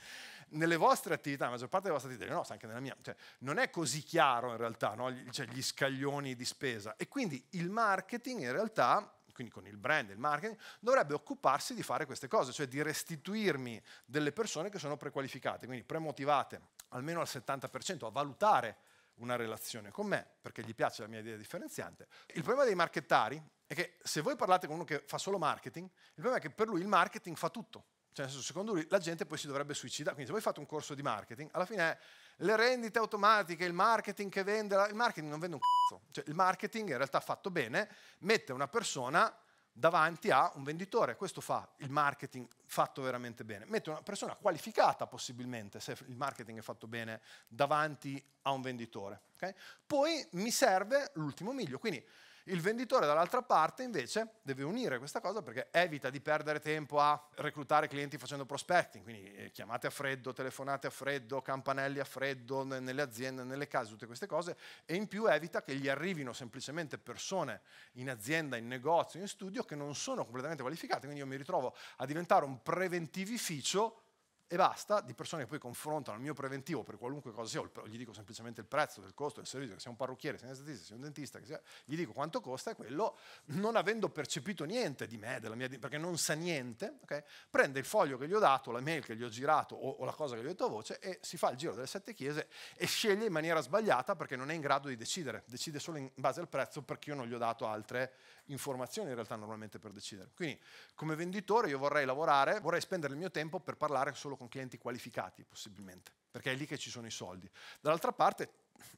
Nelle vostre attività, la maggior parte delle vostre attività, no, anche nella mia, cioè, non è così chiaro in realtà no? cioè, gli scaglioni di spesa e quindi il marketing in realtà quindi con il brand, il marketing, dovrebbe occuparsi di fare queste cose, cioè di restituirmi delle persone che sono prequalificate, quindi premotivate almeno al 70% a valutare una relazione con me, perché gli piace la mia idea differenziante. Il problema dei marchettari è che se voi parlate con uno che fa solo marketing, il problema è che per lui il marketing fa tutto. Cioè, secondo lui la gente poi si dovrebbe suicidare. Quindi se voi fate un corso di marketing, alla fine le rendite automatiche, il marketing che vende, il marketing non vende un cazzo. Cioè, il marketing in realtà fatto bene mette una persona davanti a un venditore. Questo fa il marketing fatto veramente bene. Mette una persona qualificata possibilmente, se il marketing è fatto bene, davanti a un venditore. Okay? Poi mi serve l'ultimo miglio. Quindi il venditore dall'altra parte invece deve unire questa cosa perché evita di perdere tempo a reclutare clienti facendo prospecting, quindi eh, chiamate a freddo, telefonate a freddo, campanelli a freddo nelle aziende, nelle case, tutte queste cose e in più evita che gli arrivino semplicemente persone in azienda, in negozio, in studio che non sono completamente qualificate, quindi io mi ritrovo a diventare un preventivificio e basta, di persone che poi confrontano il mio preventivo per qualunque cosa sia, gli dico semplicemente il prezzo del costo del servizio, che sia un parrucchiere, sia un estetista, sia un dentista, sia, gli dico quanto costa e quello, non avendo percepito niente di me, mia, perché non sa niente, okay, prende il foglio che gli ho dato, la mail che gli ho girato o, o la cosa che gli ho detto a voce e si fa il giro delle sette chiese e sceglie in maniera sbagliata perché non è in grado di decidere, decide solo in base al prezzo perché io non gli ho dato altre informazioni in realtà normalmente per decidere. Quindi come venditore io vorrei lavorare, vorrei spendere il mio tempo per parlare solo con clienti qualificati possibilmente, perché è lì che ci sono i soldi. Dall'altra parte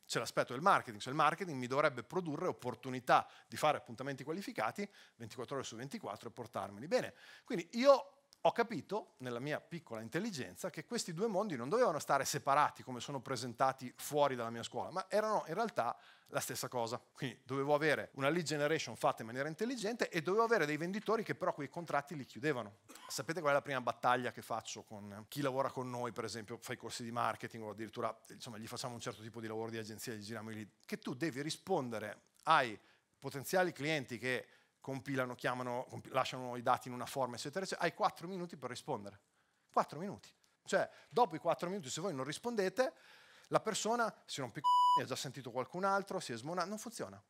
c'è l'aspetto del marketing, cioè il marketing mi dovrebbe produrre opportunità di fare appuntamenti qualificati 24 ore su 24 e portarmeli. Bene, quindi io ho capito, nella mia piccola intelligenza, che questi due mondi non dovevano stare separati come sono presentati fuori dalla mia scuola, ma erano in realtà la stessa cosa. Quindi dovevo avere una lead generation fatta in maniera intelligente e dovevo avere dei venditori che però quei contratti li chiudevano. Sapete qual è la prima battaglia che faccio con chi lavora con noi, per esempio, fa i corsi di marketing o addirittura insomma, gli facciamo un certo tipo di lavoro di agenzia, gli giriamo i lead, che tu devi rispondere ai potenziali clienti che compilano, chiamano, comp- lasciano i dati in una forma, eccetera, eccetera, hai quattro minuti per rispondere. Quattro minuti. Cioè, dopo i quattro minuti, se voi non rispondete, la persona si rompe i c***i, ha già sentito qualcun altro, si è smonato, non funziona.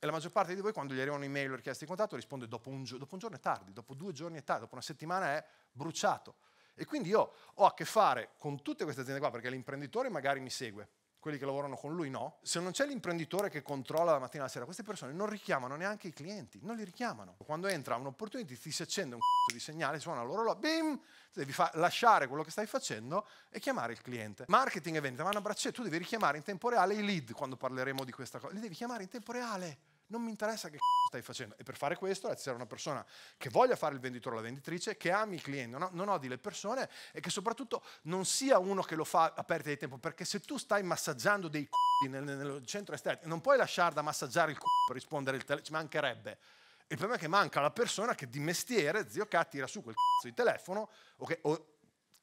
E la maggior parte di voi, quando gli arrivano email o richieste di contatto, risponde dopo un, gio- dopo un giorno è tardi, dopo due giorni è tardi, dopo una settimana è bruciato. E quindi io ho a che fare con tutte queste aziende qua, perché l'imprenditore magari mi segue, quelli che lavorano con lui no, se non c'è l'imprenditore che controlla la mattina alla sera, queste persone non richiamano neanche i clienti, non li richiamano. Quando entra un'opportunità ti si accende un c***o di segnale, suona l'orologio, bim, devi lasciare quello che stai facendo e chiamare il cliente. Marketing e vendita, ma una braccetta, tu devi richiamare in tempo reale i lead quando parleremo di questa cosa, li devi chiamare in tempo reale non mi interessa che c***o stai facendo. E per fare questo ti serve una persona che voglia fare il venditore o la venditrice, che ami il cliente, no? non odi le persone e che soprattutto non sia uno che lo fa a perdita di tempo, perché se tu stai massaggiando dei c***i nel, nel centro esterno, non puoi lasciare da massaggiare il c***o per rispondere al telefono, ci mancherebbe. Il problema è che manca la persona che di mestiere, zio K, tira su quel cazzo di telefono o, che,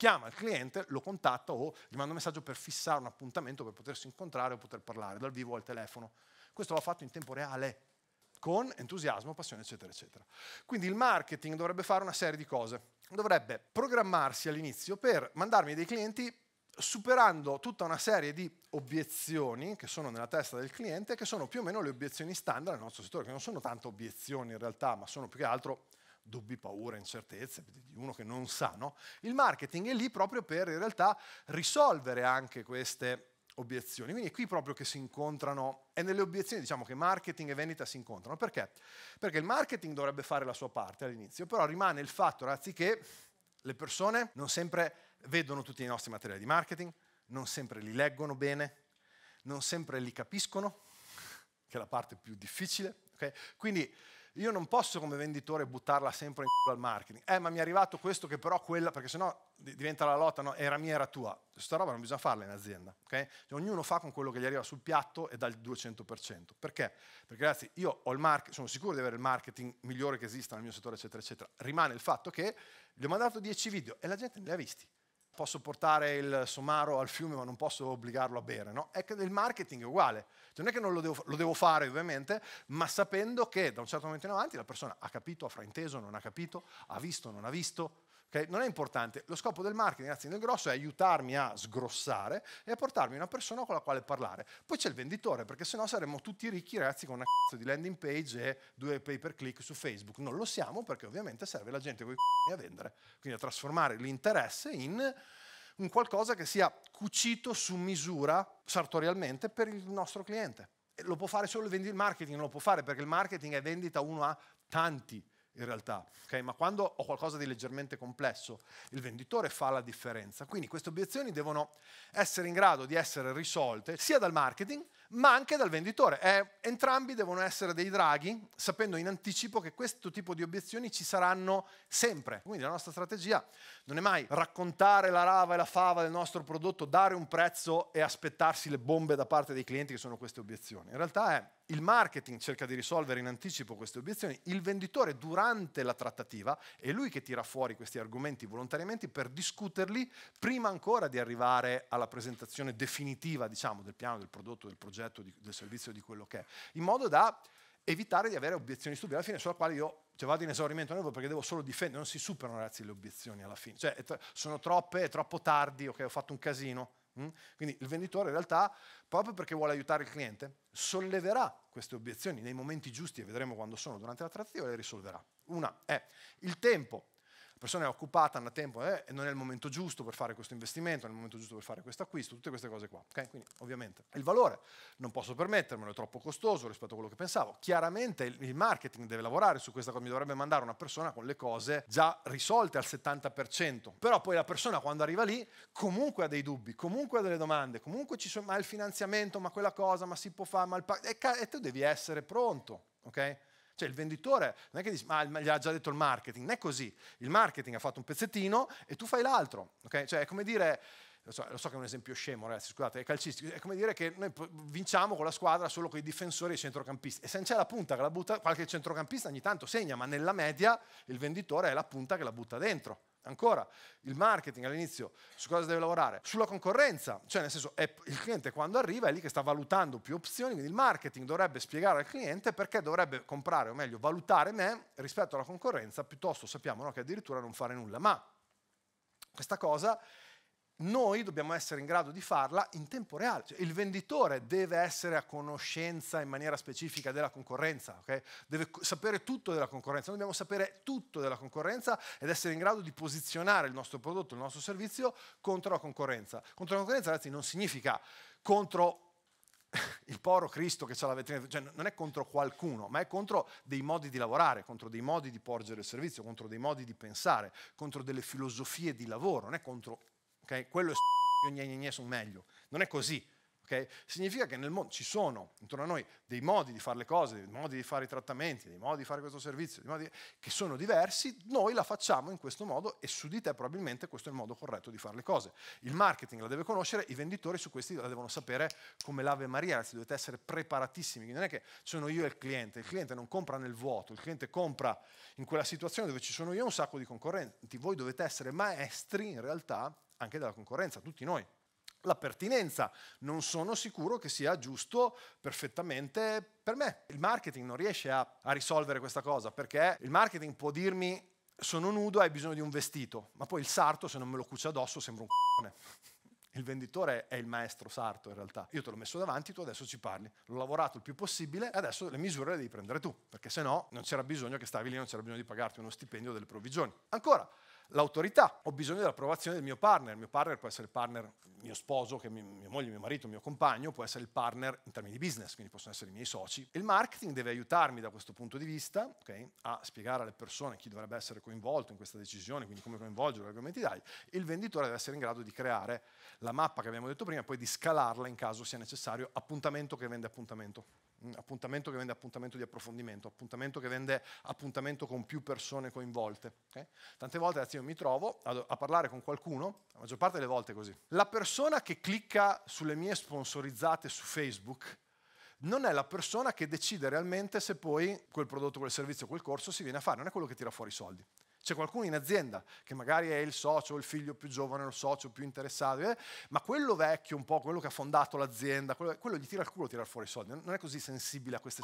chiama il cliente, lo contatta o gli manda un messaggio per fissare un appuntamento per potersi incontrare o poter parlare dal vivo al telefono. Questo va fatto in tempo reale, con entusiasmo, passione, eccetera, eccetera. Quindi il marketing dovrebbe fare una serie di cose. Dovrebbe programmarsi all'inizio per mandarmi dei clienti superando tutta una serie di obiezioni che sono nella testa del cliente, che sono più o meno le obiezioni standard nel nostro settore, che non sono tanto obiezioni in realtà, ma sono più che altro dubbi, paure, incertezze di uno che non sa. No? Il marketing è lì proprio per in realtà risolvere anche queste obiezioni. Quindi è qui proprio che si incontrano, è nelle obiezioni diciamo che marketing e vendita si incontrano. Perché? Perché il marketing dovrebbe fare la sua parte all'inizio, però rimane il fatto, ragazzi, che le persone non sempre vedono tutti i nostri materiali di marketing, non sempre li leggono bene, non sempre li capiscono, che è la parte più difficile. Okay? Quindi io non posso come venditore buttarla sempre in culo al marketing. Eh, ma mi è arrivato questo che però quella, perché sennò diventa la lotta, no, era mia, era tua. Questa roba non bisogna farla in azienda, ok? Cioè, ognuno fa con quello che gli arriva sul piatto e dal 200%. Perché? Perché ragazzi, io market, sono sicuro di avere il marketing migliore che esista nel mio settore, eccetera, eccetera. Rimane il fatto che gli ho mandato 10 video e la gente ne li ha visti posso portare il somaro al fiume ma non posso obbligarlo a bere, no? È che il marketing è uguale, cioè, non è che non lo devo, lo devo, fare ovviamente, ma sapendo che da un certo momento in avanti la persona ha capito, ha frainteso, non ha capito, ha visto, non ha visto, Okay? Non è importante, lo scopo del marketing, anzi nel grosso, è aiutarmi a sgrossare e a portarmi una persona con la quale parlare. Poi c'è il venditore, perché sennò saremmo tutti ricchi ragazzi con una cazzo di landing page e due pay per click su Facebook. Non lo siamo perché ovviamente serve la gente con i c***i a vendere, quindi a trasformare l'interesse in un qualcosa che sia cucito su misura sartorialmente per il nostro cliente. lo può fare solo il marketing, non lo può fare perché il marketing è vendita uno a tanti in realtà, okay? ma quando ho qualcosa di leggermente complesso, il venditore fa la differenza. Quindi queste obiezioni devono essere in grado di essere risolte sia dal marketing, ma anche dal venditore. Eh, entrambi devono essere dei draghi, sapendo in anticipo che questo tipo di obiezioni ci saranno sempre. Quindi la nostra strategia non è mai raccontare la rava e la fava del nostro prodotto, dare un prezzo e aspettarsi le bombe da parte dei clienti che sono queste obiezioni. In realtà è il marketing cerca di risolvere in anticipo queste obiezioni, il venditore durante la trattativa è lui che tira fuori questi argomenti volontariamente per discuterli prima ancora di arrivare alla presentazione definitiva, diciamo, del piano, del prodotto, del progetto oggetto di, del servizio di quello che è, in modo da evitare di avere obiezioni stupide, alla fine sulla quale io cioè, vado in esaurimento nervoso perché devo solo difendere, non si superano ragazzi le obiezioni alla fine, cioè sono troppe, è troppo tardi, ok, ho fatto un casino. Mm? Quindi il venditore in realtà, proprio perché vuole aiutare il cliente, solleverà queste obiezioni nei momenti giusti e vedremo quando sono durante la trattativa e le risolverà. Una è il tempo persona è occupata, non ha tempo, eh, non è il momento giusto per fare questo investimento, non è il momento giusto per fare questo acquisto, tutte queste cose qua. Okay? Quindi ovviamente il valore non posso permettermelo, è troppo costoso rispetto a quello che pensavo. Chiaramente il marketing deve lavorare su questa cosa, mi dovrebbe mandare una persona con le cose già risolte al 70%, però poi la persona quando arriva lì comunque ha dei dubbi, comunque ha delle domande, comunque ci sono, ma il finanziamento, ma quella cosa, ma si può fare, ma il... Pa- e, e tu devi essere pronto, ok? Cioè il venditore non è che dici, ma gli ha già detto il marketing, non è così. Il marketing ha fatto un pezzettino e tu fai l'altro. Okay? Cioè è come dire, lo so, lo so, che è un esempio scemo, ragazzi, scusate, è calcistico, è come dire che noi vinciamo con la squadra solo con i difensori e i centrocampisti. E se non c'è la punta che la butta, qualche centrocampista ogni tanto segna, ma nella media il venditore è la punta che la butta dentro. Ancora, il marketing all'inizio su cosa deve lavorare? Sulla concorrenza, cioè nel senso è il cliente quando arriva è lì che sta valutando più opzioni, quindi il marketing dovrebbe spiegare al cliente perché dovrebbe comprare, o meglio valutare me rispetto alla concorrenza, piuttosto sappiamo no, che addirittura non fare nulla. Ma questa cosa noi dobbiamo essere in grado di farla in tempo reale. Cioè, il venditore deve essere a conoscenza in maniera specifica della concorrenza, okay? deve sapere tutto della concorrenza. Noi dobbiamo sapere tutto della concorrenza ed essere in grado di posizionare il nostro prodotto, il nostro servizio contro la concorrenza. Contro la concorrenza, ragazzi, non significa contro (laughs) il poro Cristo che ha la vetrina, cioè non è contro qualcuno, ma è contro dei modi di lavorare, contro dei modi di porgere il servizio, contro dei modi di pensare, contro delle filosofie di lavoro, non è contro Okay? Quello è io gne, gne, gne sono meglio. Non è così. Okay? Significa che nel mondo ci sono intorno a noi dei modi di fare le cose, dei modi di fare i trattamenti, dei modi di fare questo servizio, dei modi che sono diversi, noi la facciamo in questo modo e su di te probabilmente questo è il modo corretto di fare le cose. Il marketing la deve conoscere, i venditori su questi la devono sapere come l'ave Maria, anzi dovete essere preparatissimi, non è che sono io e il cliente, il cliente non compra nel vuoto, il cliente compra in quella situazione dove ci sono io e un sacco di concorrenti, voi dovete essere maestri in realtà anche dalla concorrenza, tutti noi. La pertinenza, non sono sicuro che sia giusto perfettamente per me. Il marketing non riesce a, a risolvere questa cosa perché il marketing può dirmi sono nudo, hai bisogno di un vestito, ma poi il sarto se non me lo cuccia addosso sembra un c***one. (laughs) Il venditore è il maestro sarto in realtà. Io te l'ho messo davanti, tu adesso ci parli. L'ho lavorato il più possibile, adesso le misure le devi prendere tu, perché se no non c'era bisogno che stavi lì, non c'era bisogno di pagarti uno stipendio delle provvigioni. Ancora, l'autorità, ho bisogno dell'approvazione del mio partner. Il mio partner può essere il partner, mio sposo, che mio, mia moglie, mio marito, mio compagno, può essere il partner in termini di business, quindi possono essere i miei soci. Il marketing deve aiutarmi da questo punto di vista okay, a spiegare alle persone chi dovrebbe essere coinvolto in questa decisione, quindi come coinvolgere gli argomenti dai. Il venditore deve essere in grado di creare la mappa che abbiamo detto prima e poi di scalarla in caso sia necessario, appuntamento che vende appuntamento mm, appuntamento che vende appuntamento di approfondimento, appuntamento che vende appuntamento con più persone coinvolte. Okay? Tante volte ragazzi, io mi trovo a, a parlare con qualcuno, la maggior parte delle volte è così, la persona che clicca sulle mie sponsorizzate su Facebook non è la persona che decide realmente se poi quel prodotto, quel servizio, quel corso si viene a fare, non è quello che tira fuori i soldi. C'è qualcuno in azienda che magari è il socio, il figlio più giovane, il socio più interessato, eh? ma quello vecchio un po', quello che ha fondato l'azienda, quello, quello gli tira il culo tirare fuori i soldi, non è così sensibile a queste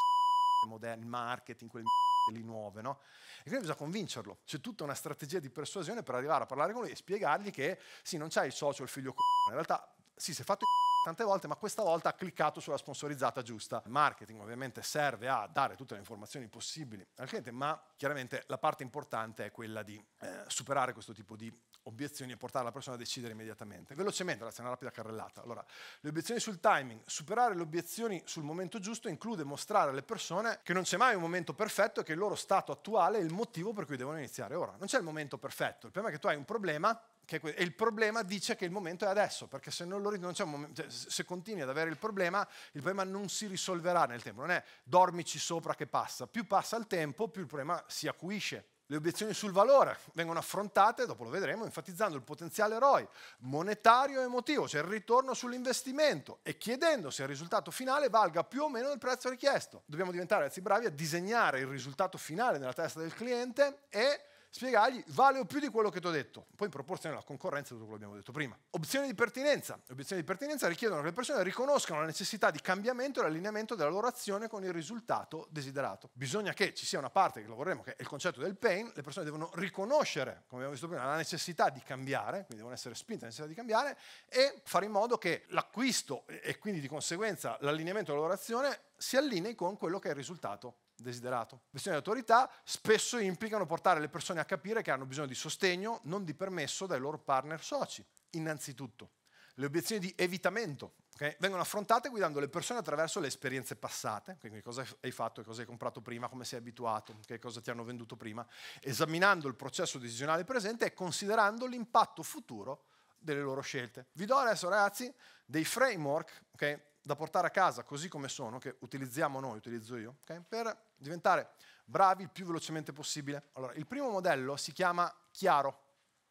moderni, marketing, quel lì nuove, no? E quindi bisogna convincerlo. C'è tutta una strategia di persuasione per arrivare a parlare con lui e spiegargli che sì, non c'hai il socio, il figlio c***o, in realtà sì, si è fatto il c***o, tante volte, ma questa volta ha cliccato sulla sponsorizzata giusta. Marketing ovviamente serve a dare tutte le informazioni possibili al cliente, ma chiaramente la parte importante è quella di eh, superare questo tipo di obiezioni e portare la persona a decidere immediatamente. Velocemente, la una rapida carrellata. Allora, le obiezioni sul timing, superare le obiezioni sul momento giusto include mostrare alle persone che non c'è mai un momento perfetto e che il loro stato attuale è il motivo per cui devono iniziare ora. Non c'è il momento perfetto, il problema è che tu hai un problema e il problema dice che il momento è adesso, perché se, non lo, non momento, cioè, se continui ad avere il problema, il problema non si risolverà nel tempo, non è dormici sopra che passa, più passa il tempo, più il problema si acuisce. Le obiezioni sul valore vengono affrontate, dopo lo vedremo, enfatizzando il potenziale ROI monetario e emotivo, cioè il ritorno sull'investimento e chiedendo se il risultato finale valga più o meno il prezzo richiesto. Dobbiamo diventare, anzi bravi, a disegnare il risultato finale nella testa del cliente e spiegargli vale o più di quello che ti ho detto, poi in proporzione alla concorrenza di quello che abbiamo detto prima. Opzioni di pertinenza. Le obiezioni di pertinenza richiedono che le persone riconoscano la necessità di cambiamento e l'allineamento della loro azione con il risultato desiderato. Bisogna che ci sia una parte che lo vorremmo, che è il concetto del pain, le persone devono riconoscere, come abbiamo visto prima, la necessità di cambiare, quindi devono essere spinte alla necessità di cambiare e fare in modo che l'acquisto e quindi di conseguenza l'allineamento della loro azione si allinei con quello che è il risultato desiderato. Questioni di autorità spesso implicano portare le persone a capire che hanno bisogno di sostegno, non di permesso dai loro partner soci, innanzitutto. Le obiezioni di evitamento okay, vengono affrontate guidando le persone attraverso le esperienze passate, quindi cosa hai fatto, cosa hai comprato prima, come sei abituato, che cosa ti hanno venduto prima, esaminando il processo decisionale presente e considerando l'impatto futuro delle loro scelte. Vi do adesso ragazzi dei framework okay, da portare a casa così come sono, che utilizziamo noi, utilizzo io, okay? per diventare bravi il più velocemente possibile. Allora, il primo modello si chiama Chiaro,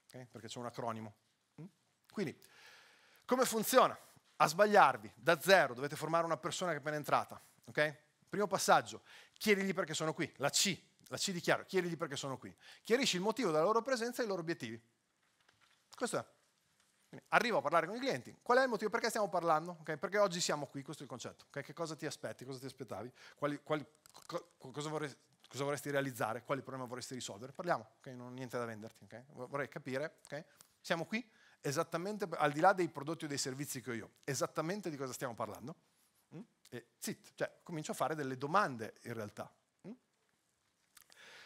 okay? perché c'è un acronimo. Mm? Quindi, come funziona? A sbagliarvi, da zero, dovete formare una persona che è appena entrata. Okay? Primo passaggio, chiedigli perché sono qui, la C, la C di Chiaro, chiedigli perché sono qui. Chiarisci il motivo della loro presenza e i loro obiettivi. Questo è arrivo a parlare con i clienti. Qual è il motivo? Perché stiamo parlando? Okay? Perché oggi siamo qui, questo è il concetto. Okay? Che cosa ti aspetti? Cosa ti aspettavi? Quali, quali, co, cosa, vorresti, cosa, vorresti, realizzare? Quali problemi vorresti risolvere? Parliamo, okay? non ho niente da venderti. Vorrei capire, siamo qui esattamente, al di là dei prodotti o dei servizi che ho io, esattamente di cosa stiamo parlando? Mm? E zit, cioè comincio a fare delle domande in realtà. Mm?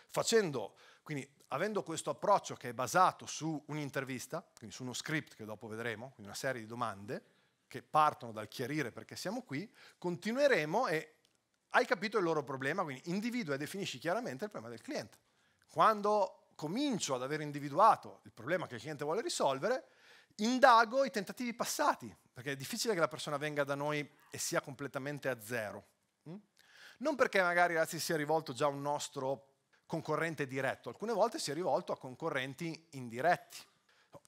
Facendo quindi avendo questo approccio che è basato su un'intervista, quindi su uno script che dopo vedremo, quindi una serie di domande che partono dal chiarire perché siamo qui, continueremo e hai capito il loro problema, quindi individua e definisci chiaramente il problema del cliente. Quando comincio ad aver individuato il problema che il cliente vuole risolvere, indago i tentativi passati, perché è difficile che la persona venga da noi e sia completamente a zero. Hm? Non perché magari ragazzi sia rivolto già a un nostro concorrente diretto, alcune volte si è rivolto a concorrenti indiretti.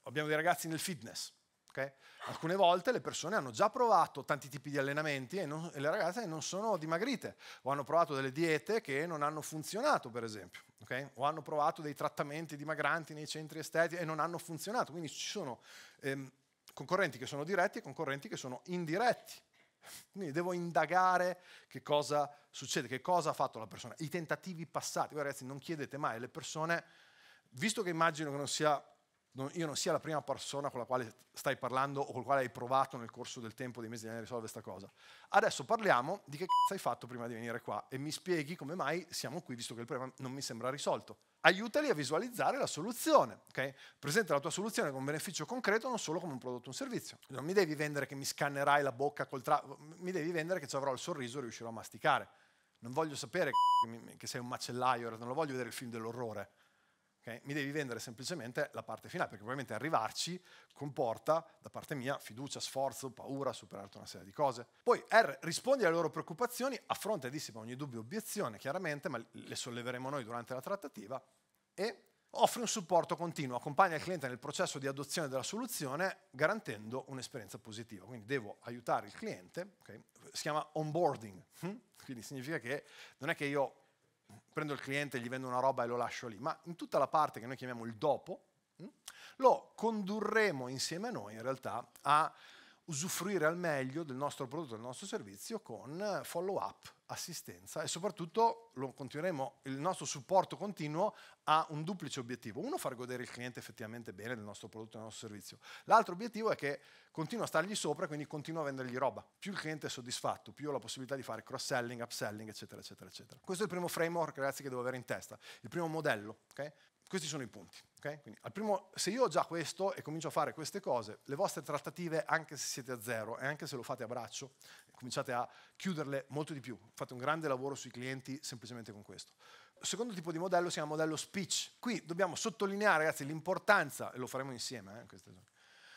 Abbiamo dei ragazzi nel fitness, okay? alcune volte le persone hanno già provato tanti tipi di allenamenti e, non, e, le ragazze non sono dimagrite, o hanno provato delle diete che non hanno funzionato per esempio, okay? o hanno provato dei trattamenti dimagranti nei centri estetici e non hanno funzionato, quindi ci sono ehm, concorrenti che sono diretti e concorrenti che sono indiretti. Quindi devo indagare che cosa succede, che cosa ha fatto la persona, i tentativi passati. Voi ragazzi non chiedete mai alle persone, visto che immagino che non sia io non sia la prima persona con la quale stai parlando o con la quale hai provato nel corso del tempo, dei mesi, di risolvere questa cosa. Adesso parliamo di che cazzo hai fatto prima di venire qua e mi spieghi come mai siamo qui, visto che il problema non mi sembra risolto. Aiutali a visualizzare la soluzione, ok? Presenta la tua soluzione con un beneficio concreto, non solo come un prodotto o un servizio. Non mi devi vendere che mi scannerai la bocca col tra... mi devi vendere che ci avrò il sorriso e riuscirò a masticare. Non voglio sapere che sei un macellaio, non lo voglio vedere il film dell'orrore Okay? Mi devi vendere semplicemente la parte finale, perché ovviamente arrivarci comporta, da parte mia, fiducia, sforzo, paura, superare una serie di cose. Poi R, rispondi alle loro preoccupazioni, affronta e dissipa ogni dubbio e obiezione, chiaramente, ma le solleveremo noi durante la trattativa, e offre un supporto continuo, accompagna il cliente nel processo di adozione della soluzione garantendo un'esperienza positiva. Quindi devo aiutare il cliente, okay? si chiama onboarding, hm? quindi significa che non è che io prendo il cliente, gli vendo una roba e lo lascio lì, ma in tutta la parte che noi chiamiamo il dopo, mm, lo condurremo insieme a noi in realtà a usufruire al meglio del nostro prodotto, del nostro servizio con follow up, assistenza e soprattutto il nostro supporto continuo ha un duplice obiettivo. Uno, far godere il cliente effettivamente bene del nostro prodotto del nostro servizio. L'altro obiettivo è che continuo a stargli sopra e quindi continuo a vendergli roba. Più il cliente è soddisfatto, più ho la possibilità di fare cross-selling, upselling, eccetera, eccetera, eccetera. Questo è il primo framework, ragazzi, che devo avere in testa, il primo modello. ok? Questi sono i punti. Okay? Quindi, primo, se io ho già questo e comincio a fare queste cose, le vostre trattative, anche se siete a zero e anche se lo fate a braccio, cominciate a chiuderle molto di più. Fate un grande lavoro sui clienti semplicemente con questo. Il secondo tipo di modello si chiama modello speech. Qui dobbiamo sottolineare, ragazzi, l'importanza, e lo faremo insieme, eh,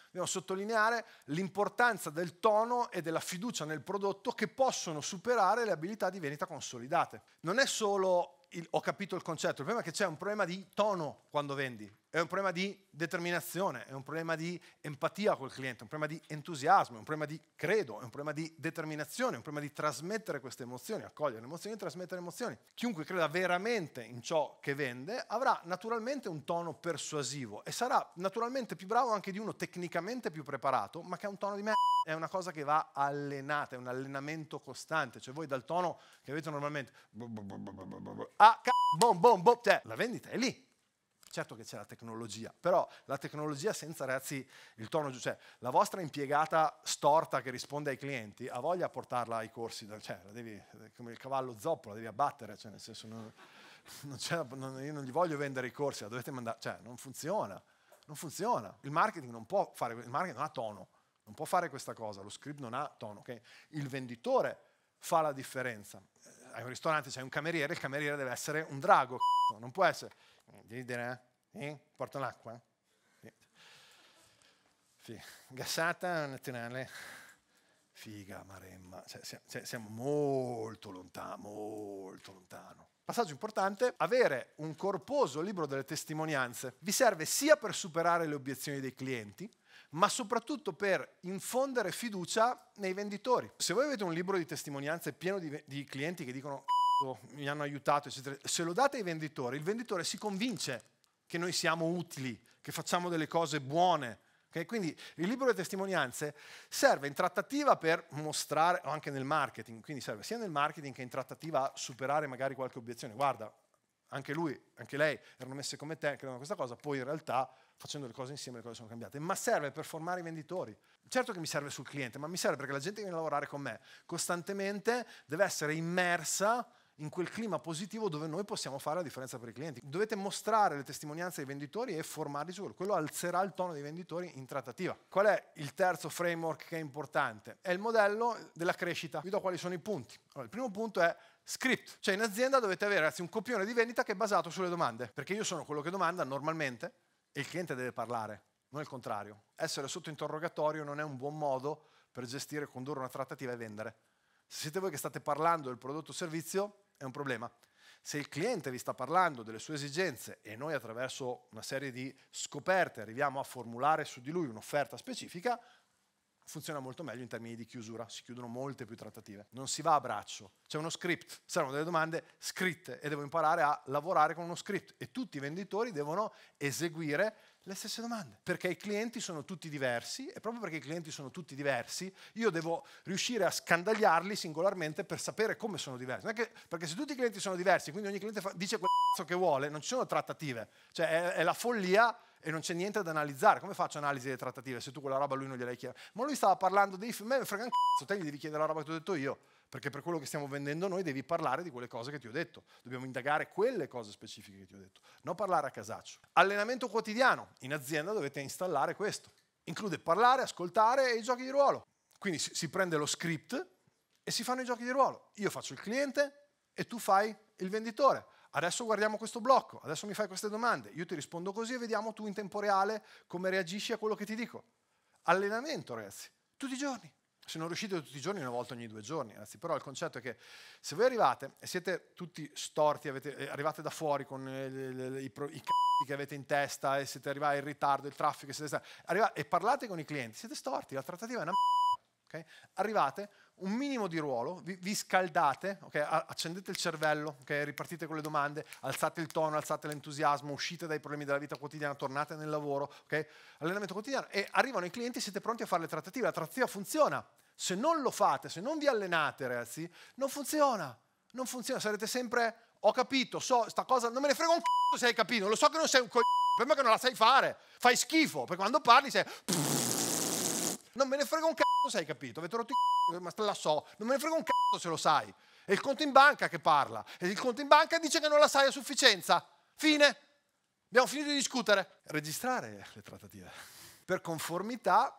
dobbiamo sottolineare l'importanza del tono e della fiducia nel prodotto che possono superare le abilità di vendita consolidate. Non è solo il, ho capito il concetto, il problema è che c'è un problema di tono quando vendi è un problema di determinazione, è un problema di empatia col cliente, è un problema di entusiasmo, è un problema di credo, è un problema di determinazione, è un problema di trasmettere queste emozioni, accogliere emozioni e trasmettere emozioni. Chiunque creda veramente in ciò che vende avrà naturalmente un tono persuasivo e sarà naturalmente più bravo anche di uno tecnicamente più preparato, ma che ha un tono di merda è una cosa che va allenata, è un allenamento costante. Cioè voi dal tono che avete normalmente ah, a c***o, bom, bom, bom, cioè la vendita è lì. Certo che c'è la tecnologia, però la tecnologia senza ragazzi il tono giusto, cioè la vostra impiegata storta che risponde ai clienti ha voglia a portarla ai corsi, cioè la devi, eh, come il cavallo zoppo, la devi abbattere, cioè nel senso non, (laughs) non non, io non gli voglio vendere i corsi, la dovete mandare, cioè non funziona, non funziona. Il marketing non può fare, il marketing non ha tono, non può fare questa cosa, lo script non ha tono, okay? il venditore fa la differenza. Eh, hai un ristorante, c'è un cameriere, il cameriere deve essere un drago, non può essere Desidera? Eh? Porto l'acqua? Sì. Gassata nazionale? Figa, Maremma. Cioè, cioè siamo molto lontano, molto lontano. Passaggio importante, avere un corposo libro delle testimonianze vi serve sia per superare le obiezioni dei clienti, ma soprattutto per infondere fiducia nei venditori. Se voi avete un libro di testimonianze pieno di, di clienti che dicono mi hanno aiutato, eccetera. Se lo date ai venditori, il venditore si convince che noi siamo utili, che facciamo delle cose buone. Okay? Quindi il libro delle testimonianze serve in trattativa per mostrare, o anche nel marketing, quindi serve sia nel marketing che in trattativa a superare magari qualche obiezione. Guarda, anche lui, anche lei erano messe come te, credevano questa cosa, poi in realtà facendo le cose insieme le cose sono cambiate. Ma serve per formare i venditori. Certo che mi serve sul cliente, ma mi serve perché la gente che viene a lavorare con me costantemente deve essere immersa in quel clima positivo dove noi possiamo fare la differenza per i clienti. Dovete mostrare le testimonianze ai venditori e formarli su quello. Quello alzerà il tono dei venditori in trattativa. Qual è il terzo framework che è importante? È il modello della crescita. Vi do quali sono i punti. Allora, il primo punto è script, cioè in azienda dovete avere ragazzi, un copione di vendita che è basato sulle domande, perché io sono quello che domanda normalmente e il cliente deve parlare, non il contrario. Essere sotto interrogatorio non è un buon modo per gestire, condurre una trattativa e vendere. Se siete voi che state parlando del prodotto o servizio, è un problema. Se il cliente vi sta parlando delle sue esigenze e noi attraverso una serie di scoperte arriviamo a formulare su di lui un'offerta specifica, funziona molto meglio in termini di chiusura, si chiudono molte più trattative. Non si va a braccio, c'è uno script, servono delle domande scritte e devo imparare a lavorare con uno script e tutti i venditori devono eseguire le stesse domande, perché i clienti sono tutti diversi e proprio perché i clienti sono tutti diversi, io devo riuscire a scandagliarli singolarmente per sapere come sono diversi. Che, perché se tutti i clienti sono diversi, quindi ogni cliente fa, dice quel cazzo che vuole, non ci sono trattative, cioè è, è la follia e non c'è niente da analizzare. Come faccio analisi delle trattative se tu quella roba lui non gliel'hai chiesto? Ma lui stava parlando dei film, me frega un cazzo, te gli devi chiedere la roba che ti ho detto io. Perché per quello che stiamo vendendo noi devi parlare di quelle cose che ti ho detto. Dobbiamo indagare quelle cose specifiche che ti ho detto, non parlare a casaccio. Allenamento quotidiano. In azienda dovete installare questo. Include parlare, ascoltare e i giochi di ruolo. Quindi si prende lo script e si fanno i giochi di ruolo. Io faccio il cliente e tu fai il venditore adesso guardiamo questo blocco, adesso mi fai queste domande, io ti rispondo così e vediamo tu in tempo reale come reagisci a quello che ti dico. Allenamento, ragazzi, tutti i giorni. Se non riuscite tutti i giorni, una volta ogni due giorni, anzi, però il concetto è che se voi arrivate e siete tutti storti, avete, eh, arrivate da fuori con eh, i, pro, i c***i che avete in testa e siete arrivati in ritardo, il traffico, siete arrivati, e parlate con i clienti, siete storti, la trattativa è una m***a, okay? arrivate, un minimo di ruolo, vi, vi scaldate, okay? accendete il cervello, okay? ripartite con le domande, alzate il tono, alzate l'entusiasmo, uscite dai problemi della vita quotidiana, tornate nel lavoro, okay? allenamento quotidiano e arrivano i clienti e siete pronti a fare le trattative. La trattativa funziona. Se non lo fate, se non vi allenate, ragazzi, non funziona. Non funziona, sarete sempre ho capito, so sta cosa, non me ne frega un c***o se hai capito, lo so che non sei un c***o, per me che non la sai fare, fai schifo, perché quando parli sei non me ne frega un c***o cazzo sai capito, avete rotto i eh, ma la so, non me ne frega un cazzo se lo sai. È il conto in banca che parla e il conto in banca dice che non la sai a sufficienza. Fine. Abbiamo finito di discutere. Registrare le trattative per conformità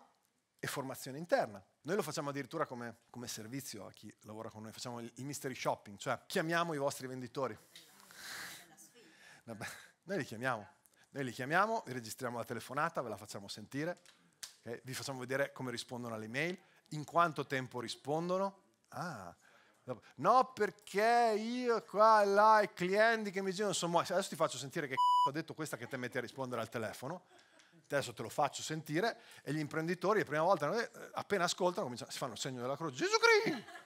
e formazione interna. Noi lo facciamo addirittura come, come servizio a chi lavora con noi, facciamo il, il mystery shopping, cioè chiamiamo i vostri venditori. Vabbè, noi li chiamiamo, noi li chiamiamo, registriamo la telefonata, ve la facciamo sentire, Okay? Eh, vi facciamo vedere come rispondono alle mail, in quanto tempo rispondono. Ah, no perché io qua e là i clienti che mi girano sono muoiono. Adesso ti faccio sentire che c***o ha detto questa che te metti a rispondere al telefono. Adesso te lo faccio sentire e gli imprenditori, la prima volta, eh, appena ascoltano, si fanno il segno della croce. Gesù Cristo!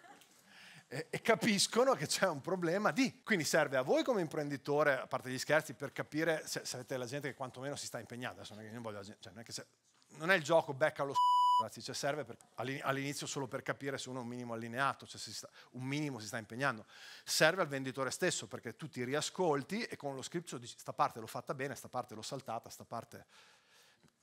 e, capiscono che c'è un problema di. Quindi serve a voi come imprenditore, a parte gli scherzi, per capire se, se avete la gente che quantomeno si sta impegnando. Adesso non è che, non voglio, cioè non è che se, non è il gioco becca lo ragazzi, cioè serve per, all'inizio solo per capire se uno è un minimo allineato, cioè sta, un minimo si sta impegnando. Serve al venditore stesso perché tu ti riascolti e con lo script dici sta parte l'ho fatta bene, sta parte l'ho saltata, sta parte è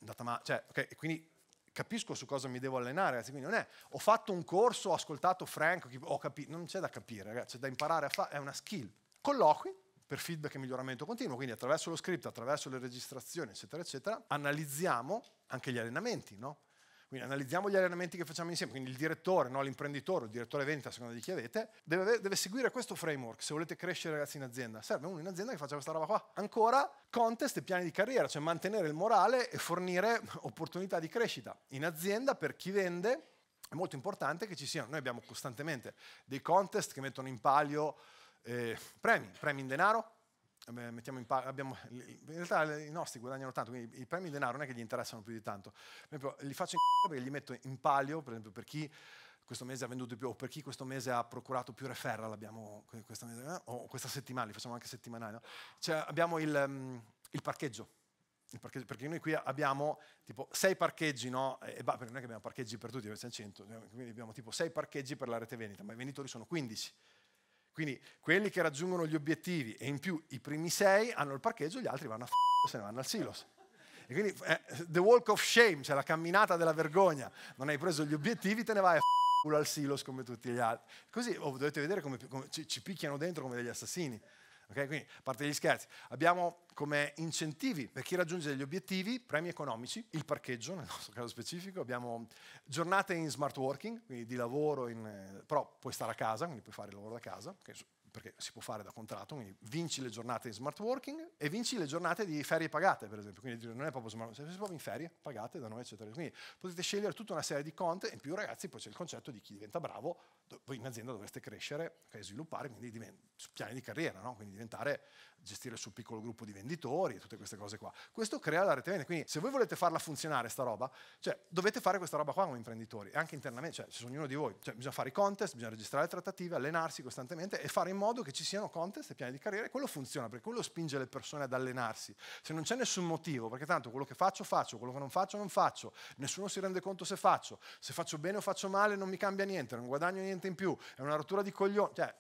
andata male. Cioè, okay, quindi capisco su cosa mi devo allenare, ragazzi. Quindi non è ho fatto un corso, ho ascoltato Frank, ho capito, non c'è da capire, ragazzi, c'è da imparare a fare, è una skill. Colloqui, per feedback e miglioramento continuo, quindi attraverso lo script, attraverso le registrazioni, eccetera, eccetera, analizziamo anche gli allenamenti, no? Quindi analizziamo gli allenamenti che facciamo insieme, quindi il direttore, no, l'imprenditore, il direttore vendita, a seconda di chi avete, deve, deve, seguire questo framework se volete crescere ragazzi in azienda. Serve uno in azienda che faccia questa roba qua. Ancora, contest e piani di carriera, cioè mantenere il morale e fornire (laughs) opportunità di crescita. In azienda, per chi vende, è molto importante che ci siano, noi abbiamo costantemente dei contest che mettono in palio eh, premi, premi in denaro, eh, in pa- abbiamo, in realtà i nostri guadagnano tanto, quindi i premi in denaro non è che gli interessano più di tanto. Per esempio, li faccio in c***o perché li metto in palio, per esempio, per chi questo mese ha venduto di più o per chi questo mese ha procurato più referral, abbiamo questa, mese, eh, o questa settimana, li facciamo anche settimanali, no? cioè, abbiamo il, um, il, parcheggio, il, parcheggio. Perché noi qui abbiamo tipo sei parcheggi, no? E, bah, perché non è che abbiamo parcheggi per tutti, siamo 100, quindi abbiamo tipo sei parcheggi per la rete vendita, ma i venditori sono 15 quindi quelli che raggiungono gli obiettivi e in più i primi sei hanno il parcheggio, gli altri vanno a f***o, se ne vanno al silos. E quindi eh, the walk of shame, cioè la camminata della vergogna. Non hai preso gli obiettivi, te ne vai a f***o al silos come tutti gli altri. Così oh, dovete vedere come, come ci, ci picchiano dentro come degli assassini. Okay? Quindi, a parte gli scherzi, abbiamo come incentivi per chi raggiunge degli obiettivi, premi economici, il parcheggio nel nostro caso specifico, abbiamo giornate in smart working, quindi di lavoro, in, eh, però puoi stare a casa, quindi puoi fare il lavoro da casa, che perché si può fare da contratto, quindi vinci le giornate di smart working e vinci le giornate di ferie pagate, per esempio, quindi non è proprio smart working, siete proprio in ferie pagate da noi, eccetera. Quindi potete scegliere tutta una serie di conti, in più ragazzi poi c'è il concetto di chi diventa bravo, voi in azienda dovreste crescere, okay, sviluppare, quindi su piani di carriera, no? quindi diventare gestire sul piccolo gruppo di venditori e tutte queste cose qua. Questo crea la rete vendita, quindi se voi volete farla funzionare sta roba, cioè, dovete fare questa roba qua come imprenditori, e anche internamente, cioè se ognuno di voi, cioè, bisogna fare i contest, bisogna registrare le trattative, allenarsi costantemente e fare in modo che ci siano contest e piani di carriera, e quello funziona, perché quello spinge le persone ad allenarsi. Se non c'è nessun motivo, perché tanto quello che faccio faccio, quello che non faccio non faccio, nessuno si rende conto se faccio, se faccio bene o faccio male non mi cambia niente, non guadagno niente in più, è una rottura di coglioni, cioè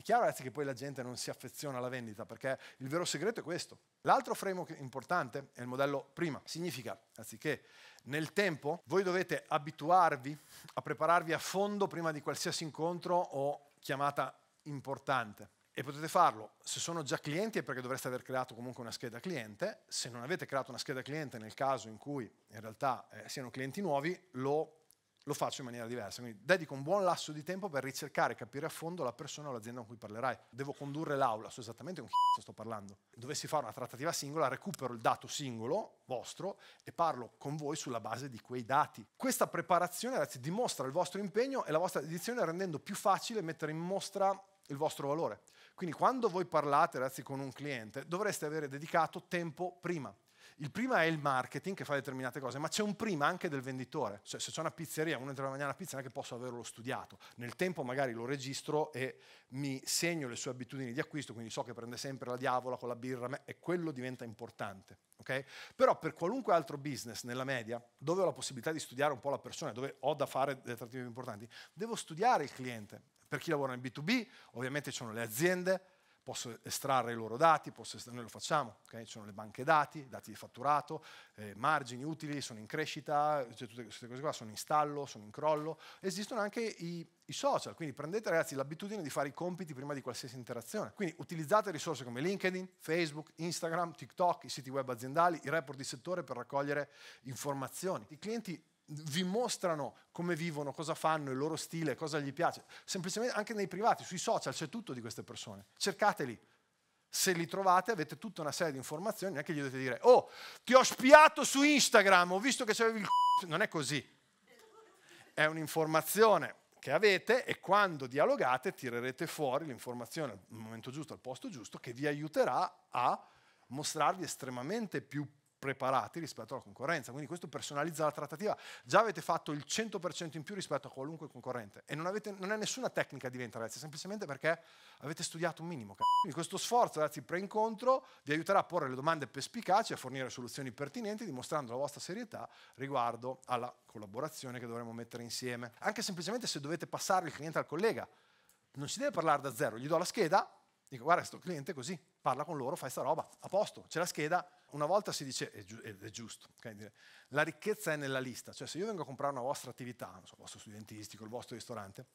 è chiaro ragazzi che poi la gente non si affeziona alla vendita perché il vero segreto è questo. L'altro framework importante è il modello prima. Significa, anziché nel tempo, voi dovete abituarvi a prepararvi a fondo prima di qualsiasi incontro o chiamata importante. E potete farlo se sono già clienti è perché dovreste aver creato comunque una scheda cliente, se non avete creato una scheda cliente nel caso in cui in realtà eh, siano clienti nuovi, lo lo faccio in maniera diversa. Quindi dedico un buon lasso di tempo per ricercare e capire a fondo la persona o l'azienda con cui parlerai. Devo condurre l'aula, so esattamente con chi sto parlando. Dovessi fare una trattativa singola, recupero il dato singolo vostro e parlo con voi sulla base di quei dati. Questa preparazione, ragazzi, dimostra il vostro impegno e la vostra dedizione rendendo più facile mettere in mostra il vostro valore. Quindi quando voi parlate, ragazzi, con un cliente, dovreste avere dedicato tempo prima. Il prima è il marketing che fa determinate cose, ma c'è un prima anche del venditore. Cioè, se c'è una pizzeria, uno entra a mangiare una pizza, non è che posso averlo studiato. Nel tempo magari lo registro e mi segno le sue abitudini di acquisto, quindi so che prende sempre la diavola con la birra e quello diventa importante. Okay? Però per qualunque altro business nella media, dove ho la possibilità di studiare un po' la persona, dove ho da fare delle trattative importanti, devo studiare il cliente. Per chi lavora nel B2B, ovviamente ci sono le aziende, posso estrarre i loro dati, estrarre, noi lo facciamo, okay? ci sono le banche dati, dati di fatturato, eh, margini utili, sono in crescita, cioè tutte queste cose qua sono in stallo, sono in crollo, esistono anche i, i social, quindi prendete ragazzi l'abitudine di fare i compiti prima di qualsiasi interazione, quindi utilizzate risorse come LinkedIn, Facebook, Instagram, TikTok, i siti web aziendali, i report di settore per raccogliere informazioni. I clienti vi mostrano come vivono, cosa fanno, il loro stile, cosa gli piace. Semplicemente anche nei privati, sui social c'è tutto di queste persone. Cercateli. Se li trovate avete tutta una serie di informazioni, neanche gli dovete dire, oh, ti ho spiato su Instagram, ho visto che c'avevi il c***o. Non è così. È un'informazione che avete e quando dialogate tirerete fuori l'informazione al momento giusto, al posto giusto, che vi aiuterà a mostrarvi estremamente più preparati rispetto alla concorrenza. Quindi questo personalizza la trattativa. Già avete fatto il 100% in più rispetto a qualunque concorrente e non, avete, non è nessuna tecnica di vendita, ragazzi, semplicemente perché avete studiato un minimo. C***o. Quindi questo sforzo, ragazzi, pre-incontro vi aiuterà a porre le domande perspicaci, a fornire soluzioni pertinenti, dimostrando la vostra serietà riguardo alla collaborazione che dovremo mettere insieme. Anche semplicemente se dovete passare il cliente al collega, non si deve parlare da zero, gli do la scheda, dico guarda sto cliente così, parla con loro, fai sta roba, a posto, c'è la scheda, una volta si dice, è, giusto, la ricchezza è nella lista, cioè se io vengo a comprare una vostra attività, non so, il vostro studentistico, il vostro ristorante,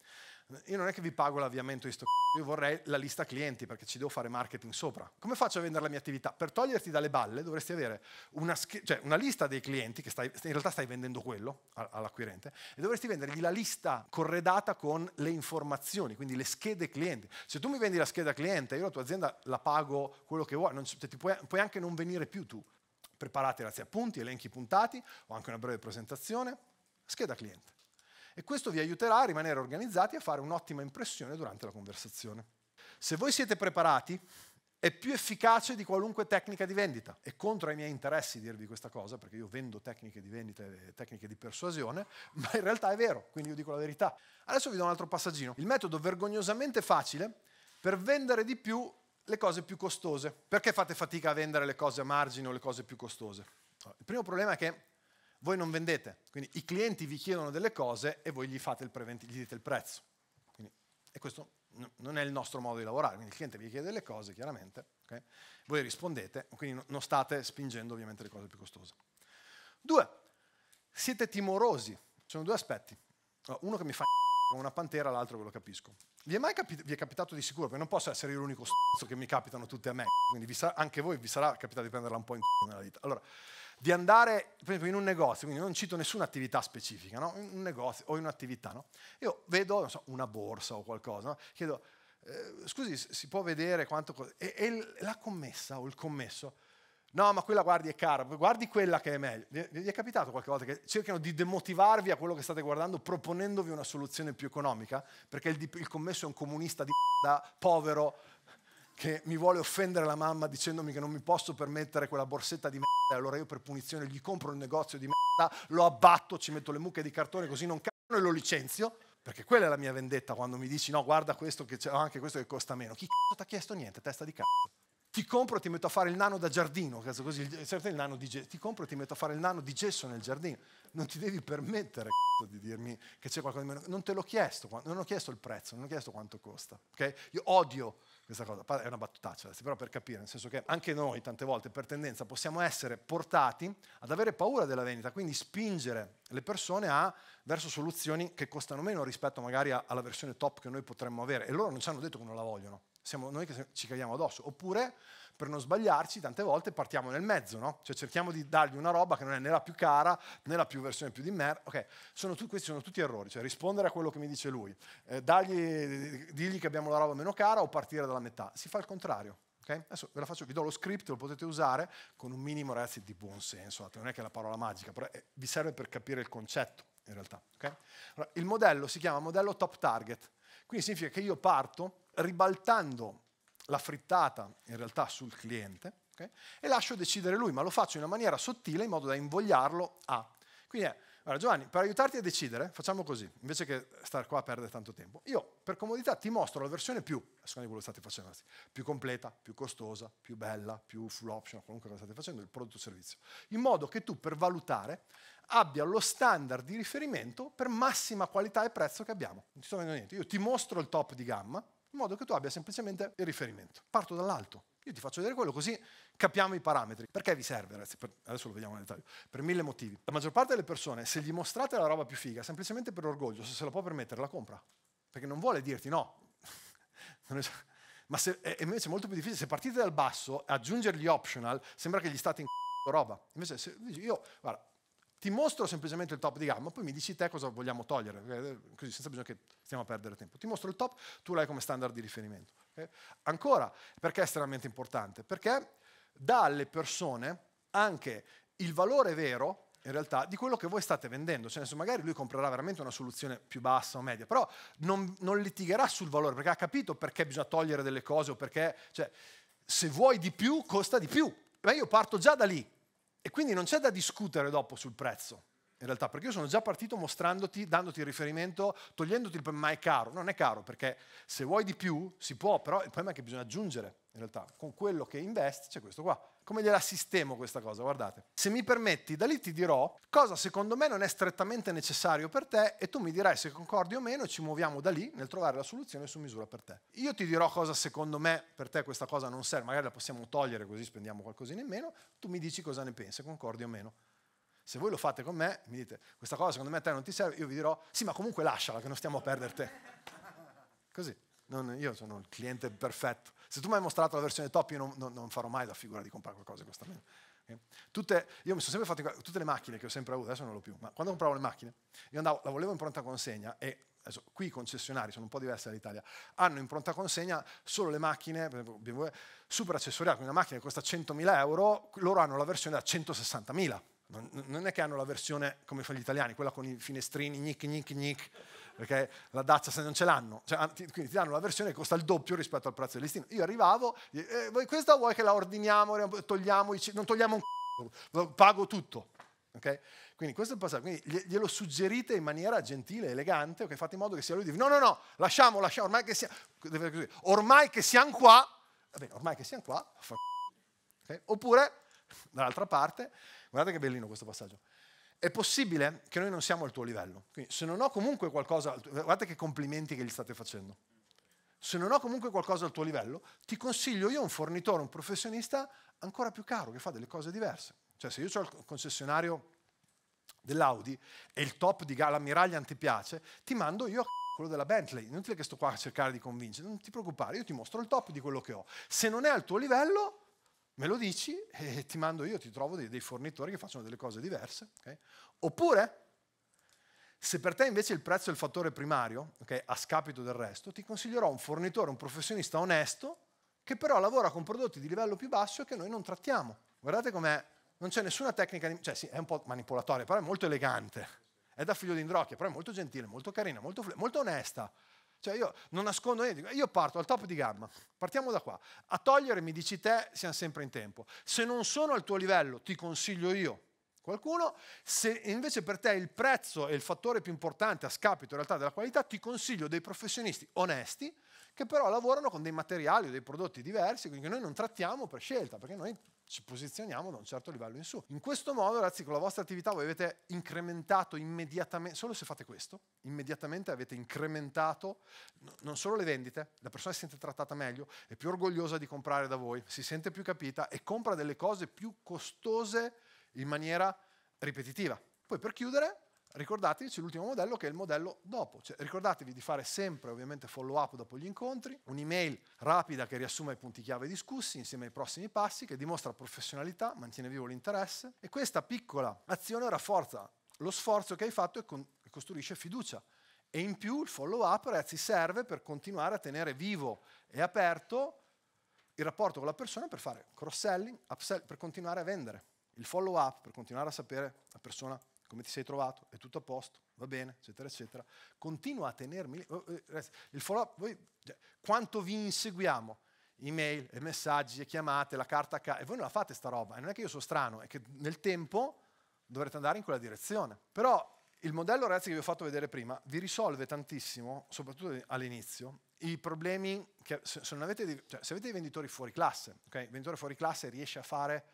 io non è che vi pago l'avviamento di sto c***o, io vorrei la lista clienti perché ci devo fare marketing sopra. Come faccio a vendere la mia attività? Per toglierti dalle balle dovresti avere una, cioè una lista dei clienti, che stai, in realtà stai vendendo quello all'acquirente, e dovresti vendergli la lista corredata con le informazioni, quindi le schede clienti. Se tu mi vendi la scheda cliente, io la tua azienda la pago quello che vuoi, non, cioè, puoi, puoi anche non venire più tu, Preparate grazie a punti, elenchi puntati o anche una breve presentazione, scheda cliente. E questo vi aiuterà a rimanere organizzati e a fare un'ottima impressione durante la conversazione. Se voi siete preparati, è più efficace di qualunque tecnica di vendita. È contro i miei interessi dirvi questa cosa, perché io vendo tecniche di vendita e tecniche di persuasione, (laughs) ma in realtà è vero, quindi io dico la verità. Adesso vi do un altro passaggino. Il metodo vergognosamente facile per vendere di più le cose più costose. Perché fate fatica a vendere le cose a margine o le cose più costose? Il primo problema è che voi non vendete, quindi i clienti vi chiedono delle cose e voi gli, il preventi, gli dite il prezzo. Quindi, e questo non è il nostro modo di lavorare, quindi il cliente vi chiede delle cose chiaramente, okay? voi rispondete, quindi non state spingendo ovviamente le cose più costose. Due, siete timorosi, ci sono due aspetti, uno che mi fa (laughs) una pantera, l'altro ve lo capisco. Vi è mai capi- vi è capitato di sicuro? Perché non posso essere io l'unico stuzzo che mi capitano tutte a me, quindi sa- anche voi vi sarà capitato di prenderla un po' in c***o nella vita. Allora, di andare, per esempio, in un negozio, quindi non cito nessuna attività specifica, no? In un negozio o in un'attività, no? Io vedo, non so, una borsa o qualcosa, no? Chiedo, eh, scusi, si può vedere quanto... Co- e, e la commessa o il commesso No, ma quella guardi è cara, guardi quella che è meglio. Vi è capitato qualche volta che cercano di demotivarvi a quello che state guardando proponendovi una soluzione più economica? Perché il, il commesso è un comunista di (laughs) da povero che mi vuole offendere la mamma dicendomi che non mi posso permettere quella borsetta di merda, e allora io per punizione gli compro il negozio di merda, lo abbatto, ci metto le mucche di cartone così non cazzo e lo licenzio. Perché quella è la mia vendetta quando mi dici no, guarda questo che c'è, anche questo che costa meno. Chi cazzo ti ha chiesto niente, testa di cazzo? ti compro e ti metto a fare il nano da giardino, così, il, ti compro e ti metto a fare il nano di gesso nel giardino. Non ti devi permettere di dirmi che c'è qualcosa di meno. Non te l'ho chiesto, non ho chiesto il prezzo, non ho chiesto quanto costa. Okay? Io odio questa cosa, è una battutaccia, però per capire, nel senso che anche noi tante volte per tendenza possiamo essere portati ad avere paura della vendita, quindi spingere le persone a, verso soluzioni che costano meno rispetto magari alla versione top che noi potremmo avere e loro non ci hanno detto che non la vogliono siamo noi che ci cadiamo addosso. Oppure, per non sbagliarci, tante volte partiamo nel mezzo, no? Cioè cerchiamo di dargli una roba che non è né la più cara, né la più versione più di merda. Ok, sono tu, questi sono tutti errori, cioè rispondere a quello che mi dice lui, eh, dargli, dirgli che abbiamo la roba meno cara o partire dalla metà. Si fa il contrario. Okay? Adesso ve la faccio, vi do lo script, lo potete usare con un minimo, ragazzi, di buon senso. Non è che è la parola magica, però eh, vi serve per capire il concetto, in realtà. Okay? Allora, il modello si chiama modello top target, quindi significa che io parto ribaltando la frittata in realtà sul cliente okay? e lascio decidere lui, ma lo faccio in una maniera sottile in modo da invogliarlo a. Quindi è, guarda Giovanni, per aiutarti a decidere, facciamo così, invece che stare qua a perdere tanto tempo. Io, per comodità, ti mostro la versione più, a quello che state facendo, più completa, più costosa, più bella, più full option, qualunque cosa state facendo, il prodotto o servizio, in modo che tu per valutare abbia lo standard di riferimento per massima qualità e prezzo che abbiamo. Non ti sto vendendo niente, io ti mostro il top di gamma, in modo che tu abbia semplicemente il riferimento. Parto dall'alto. Io ti faccio vedere quello così capiamo i parametri. Perché vi serve, ragazzi? adesso lo vediamo nel dettaglio. Per mille motivi. La maggior parte delle persone, se gli mostrate la roba più figa, semplicemente per orgoglio, se se la può permettere, la compra. Perché non vuole dirti no. (laughs) Ma se, è invece molto più difficile, se partite dal basso, aggiungergli optional, sembra che gli state in c***o roba. Invece se io, guarda, ti mostro semplicemente il top di gamma, poi mi dici te cosa vogliamo togliere, eh, così senza bisogno che stiamo a perdere tempo. Ti mostro il top, tu l'hai come standard di riferimento. Okay? Ancora, perché è estremamente importante? Perché dà alle persone anche il valore vero in realtà di quello che voi state vendendo, cioè senso, magari lui comprerà veramente una soluzione più bassa o media, però non, non, litigherà sul valore perché ha capito perché bisogna togliere delle cose o perché, cioè, se vuoi di più costa di più, ma io parto già da lì, e quindi non c'è da discutere dopo sul prezzo, in realtà, perché io sono già partito mostrandoti, dandoti il riferimento, togliendoti il problema è caro. Non è caro, perché se vuoi di più si può, però il problema è che bisogna aggiungere, in realtà. Con quello che investi c'è questo qua come gliela sistemo questa cosa, guardate. Se mi permetti, da lì ti dirò cosa secondo me non è strettamente necessario per te e tu mi dirai se concordi o meno e ci muoviamo da lì nel trovare la soluzione su misura per te. Io ti dirò cosa secondo me per te questa cosa non serve, magari la possiamo togliere così spendiamo qualcosina in meno, tu mi dici cosa ne pensi, concordi o meno. Se voi lo fate con me, mi dite questa cosa secondo me a te non ti serve, io vi dirò sì ma comunque lasciala che non stiamo a perdere te. Così, non, io sono il cliente perfetto. Se tu mi hai mostrato la versione top, io non, non, non farò mai la figura di comprare qualcosa che costa meno. Tutte, io mi sono sempre fatto tutte le macchine che ho sempre avuto, adesso non l'ho più, ma quando compravo le macchine, io andavo, la volevo in pronta consegna e adesso, qui i concessionari sono un po' diversi dall'Italia, hanno in pronta consegna solo le macchine, per esempio BMW, super accessoriali, quindi una macchina che costa 100.000 euro, loro hanno la versione da 160.000. Non, è che hanno la versione come fanno gli italiani, quella con i finestrini, nick, nick, nick perché la Dacia se non ce l'hanno, cioè, quindi ti danno la versione che costa il doppio rispetto al prezzo del listino. Io arrivavo, eh, questa vuoi che la ordiniamo, togliamo non togliamo un c***o, pago tutto. Okay? Quindi questo è il passaggio, quindi glielo suggerite in maniera gentile, elegante, okay? fate in modo che sia lui dica no, no, no, lasciamo, lasciamo, ormai che, sia, ormai che siamo qua, bene, ormai che siamo qua, fa okay? oppure dall'altra parte, guardate che bellino questo passaggio, è possibile che noi non siamo al tuo livello. Quindi, se non ho comunque qualcosa, guardate che complimenti che gli state facendo. Se non ho comunque qualcosa al tuo livello, ti consiglio io un fornitore, un professionista ancora più caro che fa delle cose diverse. Cioè, se io ho il concessionario dell'Audi e il top di Gala Miraglia ti piace, ti mando io a quello della Bentley. Inutile che sto qua a cercare di convincere, non ti preoccupare, io ti mostro il top di quello che ho. Se non è al tuo livello, me lo dici e ti mando io, ti trovo dei, fornitori che facciano delle cose diverse. Okay? Oppure, se per te invece il prezzo è il fattore primario, okay, a scapito del resto, ti consiglierò un fornitore, un professionista onesto, che però lavora con prodotti di livello più basso che noi non trattiamo. Guardate com'è, non c'è nessuna tecnica, di, cioè sì, è un po' manipolatoria, però è molto elegante. È da figlio di Indrocchia, però è molto gentile, molto carina, molto, molto onesta. Cioè io non nascondo niente, io parto al top di gamma, partiamo da qua. A togliere mi dici te, siamo sempre in tempo. Se non sono al tuo livello, ti consiglio io qualcuno, se invece per te il prezzo è il fattore più importante a scapito in realtà della qualità, ti consiglio dei professionisti onesti che però lavorano con dei materiali o dei prodotti diversi, quindi che noi non trattiamo per scelta, perché noi ci posizioniamo da un certo livello in su. In questo modo, ragazzi, con la vostra attività voi avete incrementato immediatamente, solo se fate questo, immediatamente avete incrementato non solo le vendite, la persona si sente trattata meglio, è più orgogliosa di comprare da voi, si sente più capita e compra delle cose più costose in maniera ripetitiva. Poi per chiudere, ricordatevi l'ultimo modello che è il modello dopo. Cioè, ricordatevi di fare sempre ovviamente follow up dopo gli incontri, un'email rapida che riassuma i punti chiave discussi insieme ai prossimi passi, che dimostra professionalità, mantiene vivo l'interesse e questa piccola azione rafforza lo sforzo che hai fatto e, con- e costruisce fiducia. E in più il follow up, ragazzi, serve per continuare a tenere vivo e aperto il rapporto con la persona per fare cross selling, upsell, per continuare a vendere. Il follow up per continuare a sapere la persona come ti sei trovato, è tutto a posto, va bene, eccetera, eccetera. Continua a tenermi lì. Oh, eh, il follow up, voi, cioè, quanto vi inseguiamo? Email, e eh, messaggi, e eh, chiamate, la carta a casa, e voi non la fate sta roba, e non è che io sono strano, è che nel tempo dovrete andare in quella direzione. Però il modello, ragazzi, che vi ho fatto vedere prima, vi risolve tantissimo, soprattutto all'inizio, i problemi che se, se avete, dei, cioè, se avete dei venditori fuori classe, ok? Il venditore fuori classe riesce a fare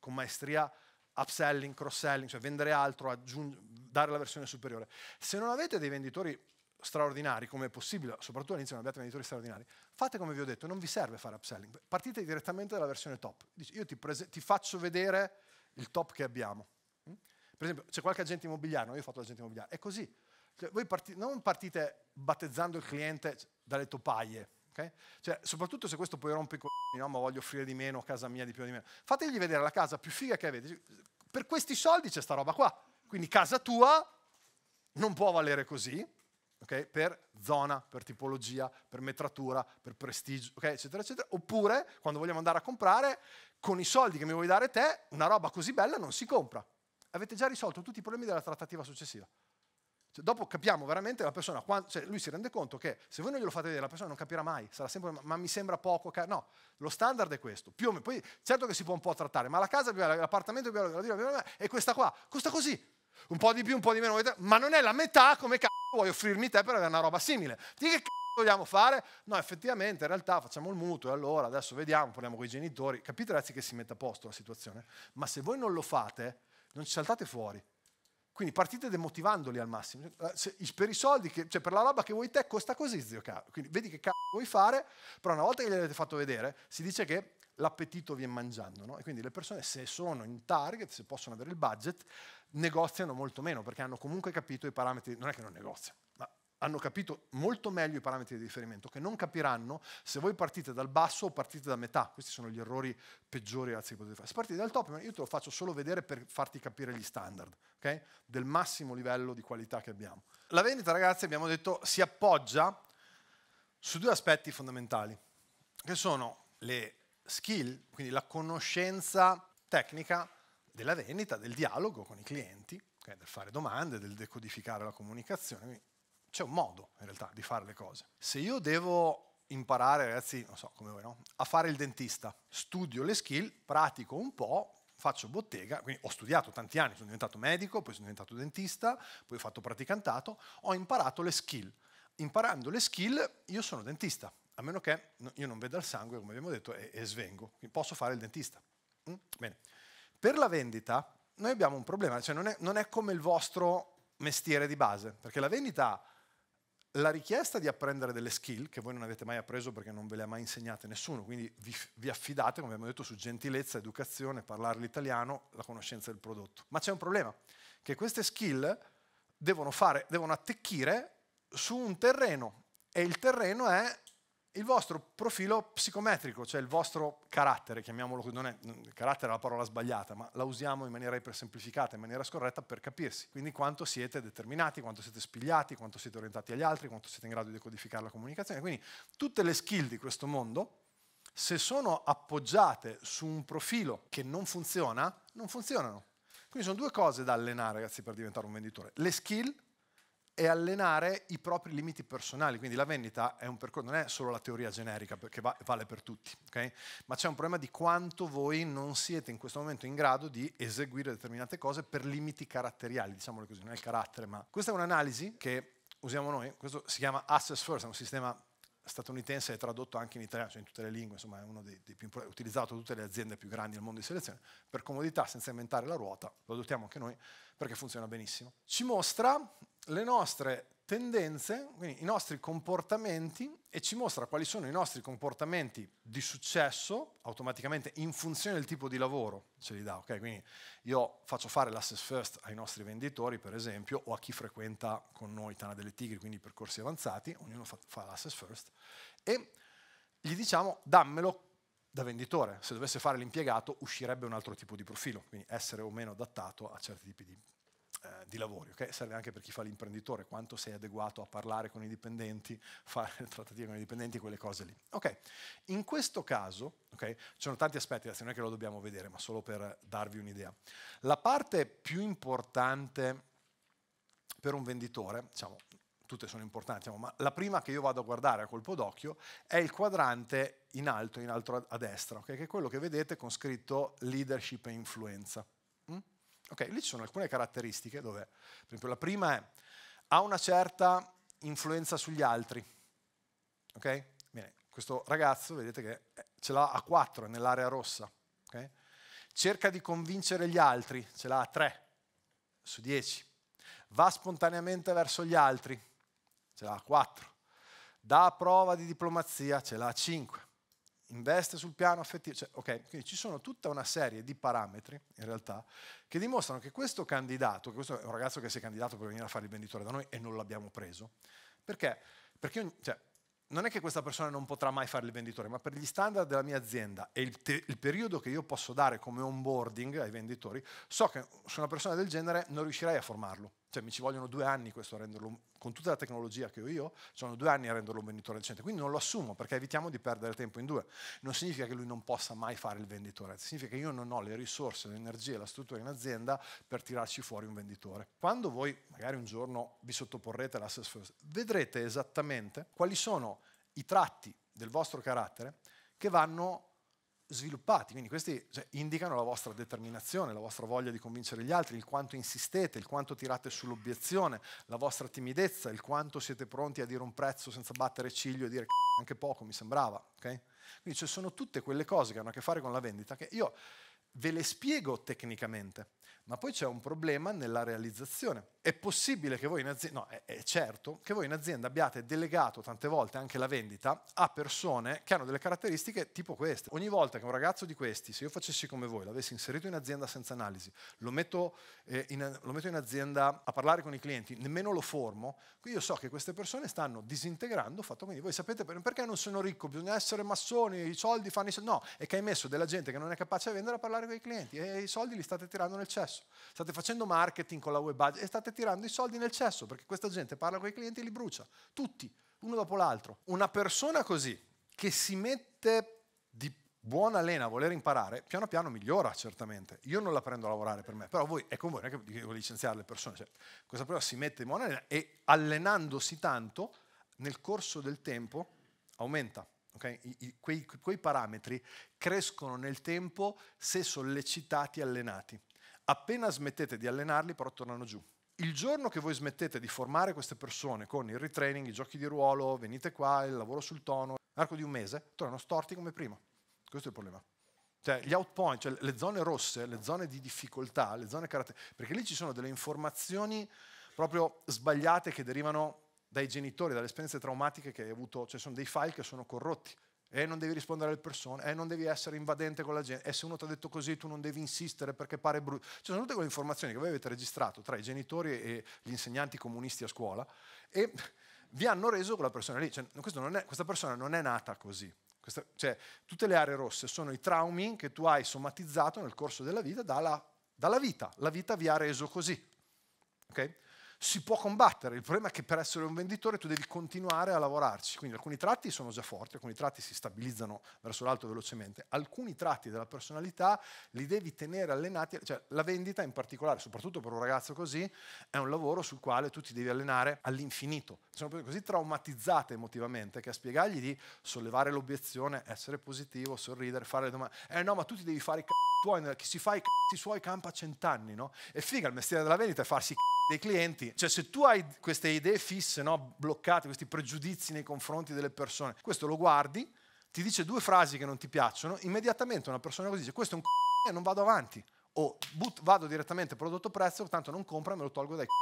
con maestria upselling, cross-selling, cioè vendere altro, aggiung- dare la versione superiore. Se non avete dei venditori straordinari, come è possibile, soprattutto all'inizio non abbiate venditori straordinari, fate come vi ho detto, non vi serve fare upselling, partite direttamente dalla versione top. Dici, io ti, prese- ti, faccio vedere il top che abbiamo. Mm? Per esempio, c'è qualche agente immobiliare, no? io ho fatto l'agente immobiliare, è così. Cioè, voi parti- non partite battezzando il cliente cioè, dalle topaie, Okay? Cioè, soprattutto se questo poi rompe i coglioni, no? ma voglio offrire di meno, casa mia di più di meno. Fategli vedere la casa più figa che avete. Per questi soldi c'è sta roba qua. Quindi casa tua non può valere così, okay? Per zona, per tipologia, per metratura, per prestigio, okay? eccetera, eccetera. Oppure, quando vogliamo andare a comprare, con i soldi che mi vuoi dare te, una roba così bella non si compra. Avete già risolto tutti i problemi della trattativa successiva. Cioè, dopo capiamo veramente la persona, quando, cioè, lui si rende conto che se voi non glielo fate vedere la persona non capirà mai, sarà sempre ma, ma mi sembra poco, car-". no, lo standard è questo, più o meno, poi certo che si può un po' trattare, ma la casa l'appartamento è questa qua, costa così, un po' di più, un po' di meno, ma non è la metà come c***o vuoi offrirmi te per avere una roba simile. Di che c***o vogliamo fare? No, effettivamente, in realtà facciamo il mutuo e allora adesso vediamo, parliamo con i genitori. Capite ragazzi che si mette a posto la situazione? Ma se voi non lo fate, non ci saltate fuori. Quindi partite demotivandoli al massimo. Eh, se, per i soldi, che, cioè per la roba che vuoi te costa così, zio caro. Quindi vedi che cazzo vuoi fare, però una volta che gliel'avete fatto vedere, si dice che l'appetito viene mangiando, no? E quindi le persone se sono in target, se possono avere il budget, negoziano molto meno perché hanno comunque capito i parametri, non è che non negoziano hanno capito molto meglio i parametri di riferimento, che non capiranno se voi partite dal basso o partite da metà. Questi sono gli errori peggiori che potete fare. Se partite dal top, io te lo faccio solo vedere per farti capire gli standard, okay? del massimo livello di qualità che abbiamo. La vendita, ragazzi, abbiamo detto, si appoggia su due aspetti fondamentali, che sono le skill, quindi la conoscenza tecnica della vendita, del dialogo con i clienti, okay? del fare domande, del decodificare la comunicazione c'è un modo, in realtà, di fare le cose. Se io devo imparare, ragazzi, non so come voi, no? a fare il dentista, studio le skill, pratico un po', faccio bottega, quindi ho studiato tanti anni, sono diventato medico, poi sono diventato dentista, poi ho fatto praticantato, ho imparato le skill. Imparando le skill io sono dentista, a meno che io non veda il sangue, come abbiamo detto, e, e svengo, quindi posso fare il dentista. Mm? Bene. Per la vendita noi abbiamo un problema, cioè non è, non è come il vostro mestiere di base, perché la vendita la richiesta di apprendere delle skill, che voi non avete mai appreso perché non ve le ha mai insegnate nessuno, quindi vi, vi affidate, come abbiamo detto, su gentilezza, educazione, parlare l'italiano, la conoscenza del prodotto. Ma c'è un problema, che queste skill devono, fare, devono attecchire su un terreno e il terreno è il vostro profilo psicometrico, cioè il vostro carattere, chiamiamolo così, non è carattere è la parola sbagliata, ma la usiamo in maniera ipersemplificata, in maniera scorretta per capirsi. Quindi quanto siete determinati, quanto siete spigliati, quanto siete orientati agli altri, quanto siete in grado di codificare la comunicazione. Quindi tutte le skill di questo mondo, se sono appoggiate su un profilo che non funziona, non funzionano. Quindi sono due cose da allenare, ragazzi, per diventare un venditore. Le skill e allenare i propri limiti personali. Quindi la vendita è un percorso, non è solo la teoria generica che va, vale per tutti, okay? ma c'è un problema di quanto voi non siete in questo momento in grado di eseguire determinate cose per limiti caratteriali, diciamolo così, non è il carattere, ma questa è un'analisi che usiamo noi, questo si chiama Assess First, è un sistema statunitense è tradotto anche in italiano, cioè in tutte le lingue, insomma è uno dei, dei più utilizzato da tutte le aziende più grandi del mondo di selezione, per comodità, senza inventare la ruota, lo adottiamo anche noi perché funziona benissimo. Ci mostra le nostre tendenze, quindi i nostri comportamenti e ci mostra quali sono i nostri comportamenti di successo automaticamente in funzione del tipo di lavoro ce li dà, ok? Quindi io faccio fare l'assess first ai nostri venditori, per esempio, o a chi frequenta con noi Tana delle Tigri, quindi percorsi avanzati, ognuno fa, fa l'assess first e gli diciamo dammelo da venditore, se dovesse fare l'impiegato uscirebbe un altro tipo di profilo, quindi essere o meno adattato a certi tipi di eh, di lavori, okay? serve anche per chi fa l'imprenditore, quanto sei adeguato a parlare con i dipendenti, (laughs) fare trattative con i dipendenti, quelle cose lì. Okay. In questo caso, okay, ci sono tanti aspetti, non è che lo dobbiamo vedere, ma solo per darvi un'idea. La parte più importante per un venditore, diciamo, tutte sono importanti, diciamo, ma la prima che io vado a guardare a colpo d'occhio è il quadrante in alto, in alto a destra, okay? che è quello che vedete con scritto leadership e influenza. Ok, lì ci sono alcune caratteristiche dove, per esempio, la prima è ha una certa influenza sugli altri. Ok? Bene, questo ragazzo, vedete che eh, ce l'ha a 4 nell'area rossa. Okay? Cerca di convincere gli altri, ce l'ha a 3 su 10. Va spontaneamente verso gli altri, ce l'ha a 4. Dà prova di diplomazia, ce l'ha a 5 investe sul piano affettivo, cioè, ok, quindi ci sono tutta una serie di parametri in realtà che dimostrano che questo candidato, che questo è un ragazzo che si è candidato per venire a fare il venditore da noi e non l'abbiamo preso, perché? Perché cioè, non è che questa persona non potrà mai fare il venditore, ma per gli standard della mia azienda e il, te- il periodo che io posso dare come onboarding ai venditori, so che su una persona del genere non riuscirei a formarlo, cioè mi ci vogliono due anni questo a renderlo con tutta la tecnologia che ho io, sono due anni a renderlo un venditore decente, quindi non lo assumo perché evitiamo di perdere tempo in due. Non significa che lui non possa mai fare il venditore, significa che io non ho le risorse, l'energia e la struttura in azienda per tirarci fuori un venditore. Quando voi magari un giorno vi sottoporrete all'assess first, vedrete esattamente quali sono i tratti del vostro carattere che vanno sviluppati, quindi questi cioè, indicano la vostra determinazione, la vostra voglia di convincere gli altri, il quanto insistete, il quanto tirate sull'obiezione, la vostra timidezza, il quanto siete pronti a dire un prezzo senza battere ciglio e dire anche poco mi sembrava. Okay? Quindi ci cioè, sono tutte quelle cose che hanno a che fare con la vendita che io ve le spiego tecnicamente, ma poi c'è un problema nella realizzazione. È possibile che voi in azienda, no, è, certo che voi in azienda abbiate delegato tante volte anche la vendita a persone che hanno delle caratteristiche tipo queste. Ogni volta che un ragazzo di questi, se io facessi come voi, l'avessi inserito in azienda senza analisi, lo metto, eh, in, lo metto in azienda a parlare con i clienti, nemmeno lo formo, qui io so che queste persone stanno disintegrando, fatto quindi voi sapete perché non sono ricco, bisogna essere massoni, i soldi fanno i soldi. No, è che hai messo della gente che non è capace a vendere a parlare con i clienti e i soldi li state tirando nel cesso cesso. State facendo marketing con la web e state tirando i soldi nel cesso perché questa gente parla con i clienti e li brucia, tutti, uno dopo l'altro. Una persona così che si mette di buona lena a voler imparare, piano piano migliora certamente. Io non la prendo a lavorare per me, però voi, è con voi, non è che devo licenziare le persone. Cioè, questa persona si mette di buona lena e allenandosi tanto, nel corso del tempo aumenta. Okay? I, i, quei, quei parametri crescono nel tempo se sollecitati e allenati. Appena smettete di allenarli, però tornano giù. Il giorno che voi smettete di formare queste persone con il retraining, i giochi di ruolo, venite qua, il lavoro sul tono, nell'arco di un mese, tornano storti come prima. Questo è il problema. Cioè, gli outpoint, cioè le zone rosse, le zone di difficoltà, le zone caratteristiche, perché lì ci sono delle informazioni proprio sbagliate che derivano dai genitori, dalle esperienze traumatiche che hai avuto, cioè sono dei file che sono corrotti e eh, non devi rispondere alle persone, e eh, non devi essere invadente con la gente, e eh, se uno ti ha detto così tu non devi insistere perché pare brutto. Ci sono tutte quelle informazioni che voi avete registrato tra i genitori e gli insegnanti comunisti a scuola e vi hanno reso quella persona lì. Cioè, è, questa persona non è nata così. Questa, cioè, tutte le aree rosse sono i traumi che tu hai somatizzato nel corso della vita dalla, dalla vita. La vita vi ha reso così. Okay? si può combattere, il problema è che per essere un venditore tu devi continuare a lavorarci, quindi alcuni tratti sono già forti, alcuni tratti si stabilizzano verso l'alto velocemente, alcuni tratti della personalità li devi tenere allenati, cioè la vendita in particolare, soprattutto per un ragazzo così, è un lavoro sul quale tu ti devi allenare all'infinito, sono proprio così traumatizzate emotivamente che a spiegargli di sollevare l'obiezione, essere positivo, sorridere, fare le domande, eh no ma tu ti devi fare i c***i tuoi, chi si fa i c***i suoi campa cent'anni, no? E figa il mestiere della vendita è farsi i c***i dei clienti, cioè se tu hai queste idee fisse, no, bloccate, questi pregiudizi nei confronti delle persone, questo lo guardi, ti dice due frasi che non ti piacciono, immediatamente una persona così dice questo è un c***o e non vado avanti, o but, vado direttamente prodotto prezzo, tanto non compra, me lo tolgo dai c***o.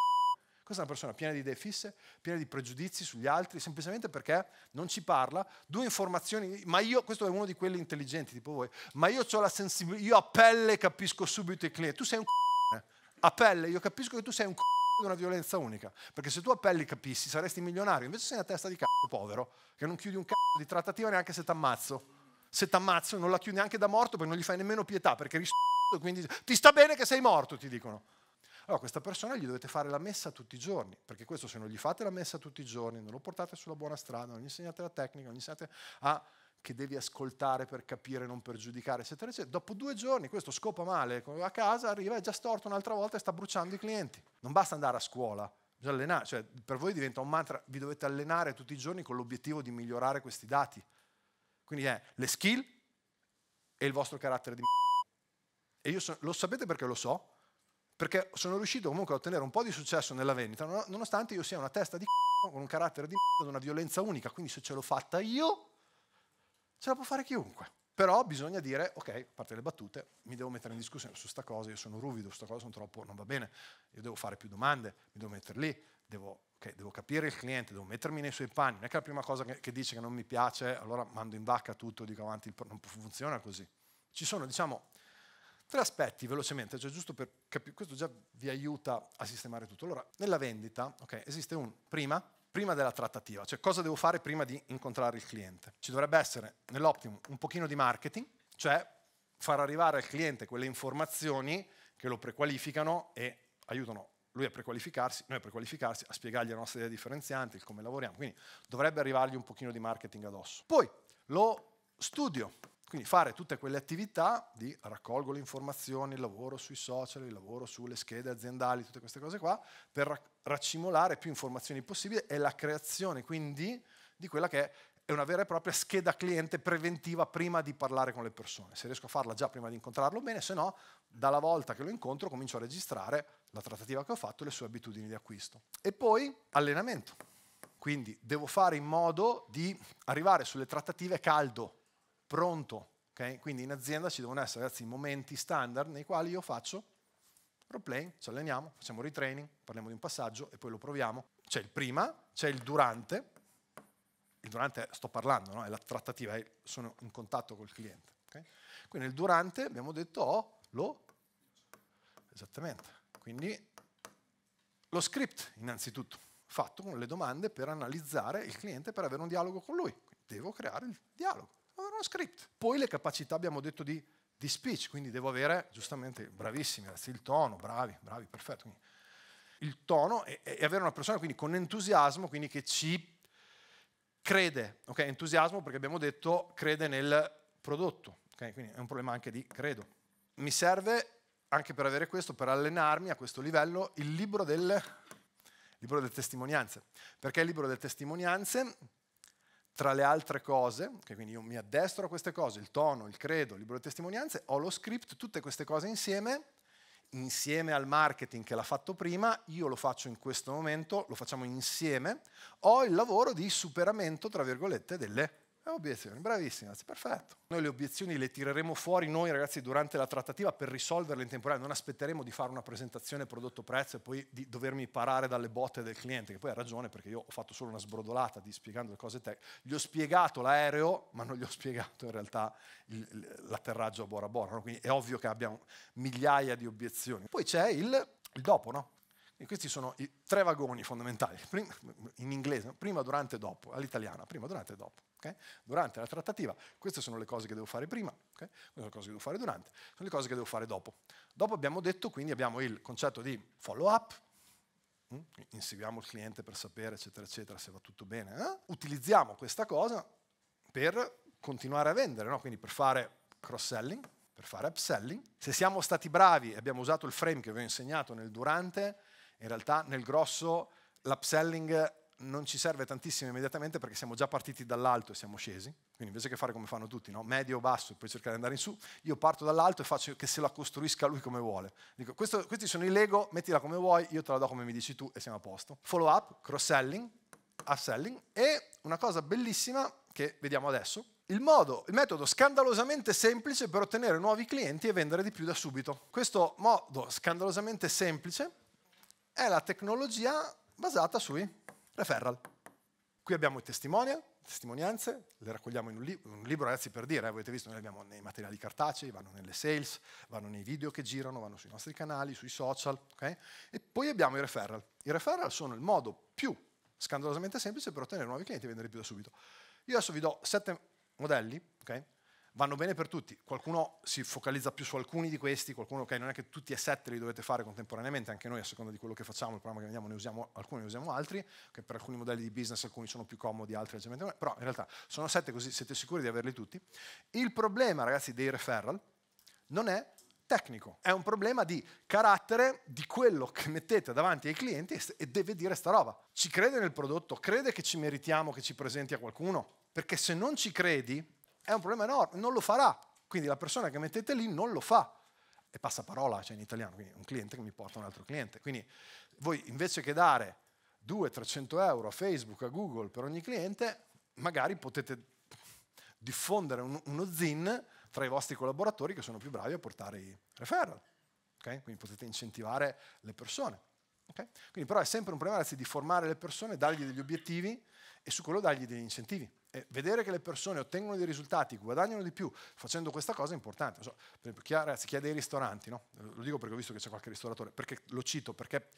Questa è una persona piena di idee fisse, piena di pregiudizi sugli altri, semplicemente perché non ci parla, due informazioni, ma io, questo è uno di quelli intelligenti tipo voi, ma io ho la sensibilità, io a pelle capisco subito i clienti, tu sei un c***o, eh. a pelle io capisco che tu sei un c***o, di una violenza unica. Perché se tu appelli capissi saresti milionario, invece sei una testa di cazzo povero, che non chiudi un c***o di trattativa neanche se t'ammazzo. Se t'ammazzo non la chiudi neanche da morto perché non gli fai nemmeno pietà, perché rispetto, quindi ti sta bene che sei morto, ti dicono. Allora questa persona gli dovete fare la messa tutti i giorni, perché questo se non gli fate la messa tutti i giorni, non lo portate sulla buona strada, non gli insegnate la tecnica, non gli insegnate a che devi ascoltare per capire, non per giudicare, eccetera, eccetera. Dopo due giorni questo scopa male a casa, arriva, è già storto un'altra volta e sta bruciando i clienti. Non basta andare a scuola, bisogna allenare. Cioè, per voi diventa un mantra, vi dovete allenare tutti i giorni con l'obiettivo di migliorare questi dati. Quindi è le skill e il vostro carattere di E io so, lo sapete perché lo so? Perché sono riuscito comunque a ottenere un po' di successo nella vendita, nonostante io sia una testa di c***o, con un carattere di c***o, una violenza unica. Quindi se ce l'ho fatta io, Ce la può fare chiunque. Però bisogna dire, ok, a parte le battute, mi devo mettere in discussione su sta cosa, io sono ruvido, su sta cosa sono troppo, non va bene, io devo fare più domande, mi devo mettere lì, devo, okay, devo capire il cliente, devo mettermi nei suoi panni, non è che la prima cosa che, che dice che non mi piace, allora mando in vacca tutto, dico avanti, non funziona così. Ci sono, diciamo, tre aspetti velocemente, cioè giusto per capire, questo già vi aiuta a sistemare tutto. Allora, nella vendita, ok, esiste un prima, prima della trattativa, cioè cosa devo fare prima di incontrare il cliente. Ci dovrebbe essere nell'Optimum un pochino di marketing, cioè far arrivare al cliente quelle informazioni che lo prequalificano e aiutano lui a prequalificarsi, noi a prequalificarsi, a spiegargli la nostra idea differenziante, il come lavoriamo. Quindi dovrebbe arrivargli un pochino di marketing addosso. Poi lo studio, quindi fare tutte quelle attività di raccolgo le informazioni, il lavoro sui social, il lavoro sulle schede aziendali, tutte queste cose qua, per raccogliere raccimolare più informazioni possibile e la creazione quindi di quella che è una vera e propria scheda cliente preventiva prima di parlare con le persone. Se riesco a farla già prima di incontrarlo bene, se no, dalla volta che lo incontro comincio a registrare la trattativa che ho fatto e le sue abitudini di acquisto. E poi allenamento. Quindi devo fare in modo di arrivare sulle trattative caldo, pronto. Okay? Quindi in azienda ci devono essere ragazzi, momenti standard nei quali io faccio Roleplaying, ci alleniamo, facciamo retraining, parliamo di un passaggio e poi lo proviamo. C'è il prima, c'è il durante. Il durante sto parlando, no? è la trattativa, è, sono in contatto col cliente. Okay? Quindi nel durante abbiamo detto oh, lo... Esattamente. Quindi lo script innanzitutto, fatto con le domande per analizzare il cliente, per avere un dialogo con lui. Quindi devo creare il dialogo, devo avere uno script. Poi le capacità abbiamo detto di di speech, quindi devo avere giustamente, bravissimi, ragazzi, il tono, bravi, bravi, perfetto. Quindi, il tono e, e, avere una persona quindi con entusiasmo, quindi che ci crede, ok? Entusiasmo perché abbiamo detto crede nel prodotto, ok? Quindi è un problema anche di credo. Mi serve anche per avere questo, per allenarmi a questo livello, il libro del libro delle testimonianze, perché il libro delle testimonianze tra le altre cose, che quindi io mi addestro a queste cose, il tono, il credo, il libro di testimonianze, ho lo script, tutte queste cose insieme, insieme al marketing che l'ha fatto prima, io lo faccio in questo momento, lo facciamo insieme, ho il lavoro di superamento, tra virgolette, delle Obiezioni, bravissima, perfetto. Noi le obiezioni le tireremo fuori noi ragazzi durante la trattativa per risolverle in temporanea, non aspetteremo di fare una presentazione prodotto-prezzo e poi di dovermi parare dalle botte del cliente, che poi ha ragione perché io ho fatto solo una sbrodolata di spiegando le cose tecniche, gli ho spiegato l'aereo ma non gli ho spiegato in realtà il, l'atterraggio a Bora Bora, no? quindi è ovvio che abbiamo migliaia di obiezioni. Poi c'è il, il dopo, no? E questi sono i tre vagoni fondamentali, in inglese, prima, durante e dopo, all'italiana, prima, durante e dopo. Okay? Durante la trattativa, queste sono le cose che devo fare prima, okay? queste sono le cose che devo fare durante, sono le cose che devo fare dopo. Dopo abbiamo detto, quindi abbiamo il concetto di follow up, mm? inseguiamo il cliente per sapere, eccetera, eccetera, se va tutto bene. Eh? Utilizziamo questa cosa per continuare a vendere, no? quindi per fare cross-selling, per fare upselling. Se siamo stati bravi e abbiamo usato il frame che vi ho insegnato nel durante, in realtà nel grosso l'upselling non ci serve tantissimo immediatamente perché siamo già partiti dall'alto e siamo scesi, quindi invece che fare come fanno tutti, no? medio, basso e poi cercare di andare in su, io parto dall'alto e faccio che se la costruisca lui come vuole. Dico, questo, questi sono i Lego, mettila come vuoi, io te la do come mi dici tu e siamo a posto. Follow up, cross-selling, upselling e una cosa bellissima che vediamo adesso, il, modo, il metodo scandalosamente semplice per ottenere nuovi clienti e vendere di più da subito. Questo modo scandalosamente semplice è la tecnologia basata sui Referral. Qui abbiamo i testimonial, testimonianze, le raccogliamo in un, li un libro, ragazzi, per dire, eh, avete visto, noi abbiamo nei materiali cartacei, vanno nelle sales, vanno nei video che girano, vanno sui nostri canali, sui social, okay? E poi abbiamo i referral. I referral sono il modo più scandalosamente semplice per ottenere nuovi clienti e vendere più da subito. Io adesso vi do sette modelli, ok? vanno bene per tutti. Qualcuno si focalizza più su alcuni di questi, qualcuno, ok, non è che tutti e sette li dovete fare contemporaneamente, anche noi a seconda di quello che facciamo, il programma che vediamo, ne usiamo alcuni, ne usiamo altri, che per alcuni modelli di business alcuni sono più comodi, altri leggermente meno, però in realtà sono sette così siete sicuri di averli tutti. Il problema, ragazzi, dei referral non è tecnico, è un problema di carattere di quello che mettete davanti ai clienti e deve dire sta roba. Ci crede nel prodotto, crede che ci meritiamo che ci presenti a qualcuno, perché se non ci credi è un problema enorme, non lo farà. Quindi la persona che mettete lì non lo fa. E passa parola, cioè in italiano, quindi un cliente che mi porta un altro cliente. Quindi voi invece che dare 200-300 euro a Facebook, a Google per ogni cliente, magari potete diffondere un, uno zin tra i vostri collaboratori che sono più bravi a portare i referral. Okay? Quindi potete incentivare le persone. Okay? Quindi però è sempre un problema di formare le persone, dargli degli obiettivi e su quello dargli degli incentivi. E vedere che le persone ottengono dei risultati, guadagnano di più facendo questa cosa è importante. So, per esempio, chi ha, ragazzi, chi ha dei ristoranti, no? lo dico perché ho visto che c'è qualche ristoratore, perché lo cito, perché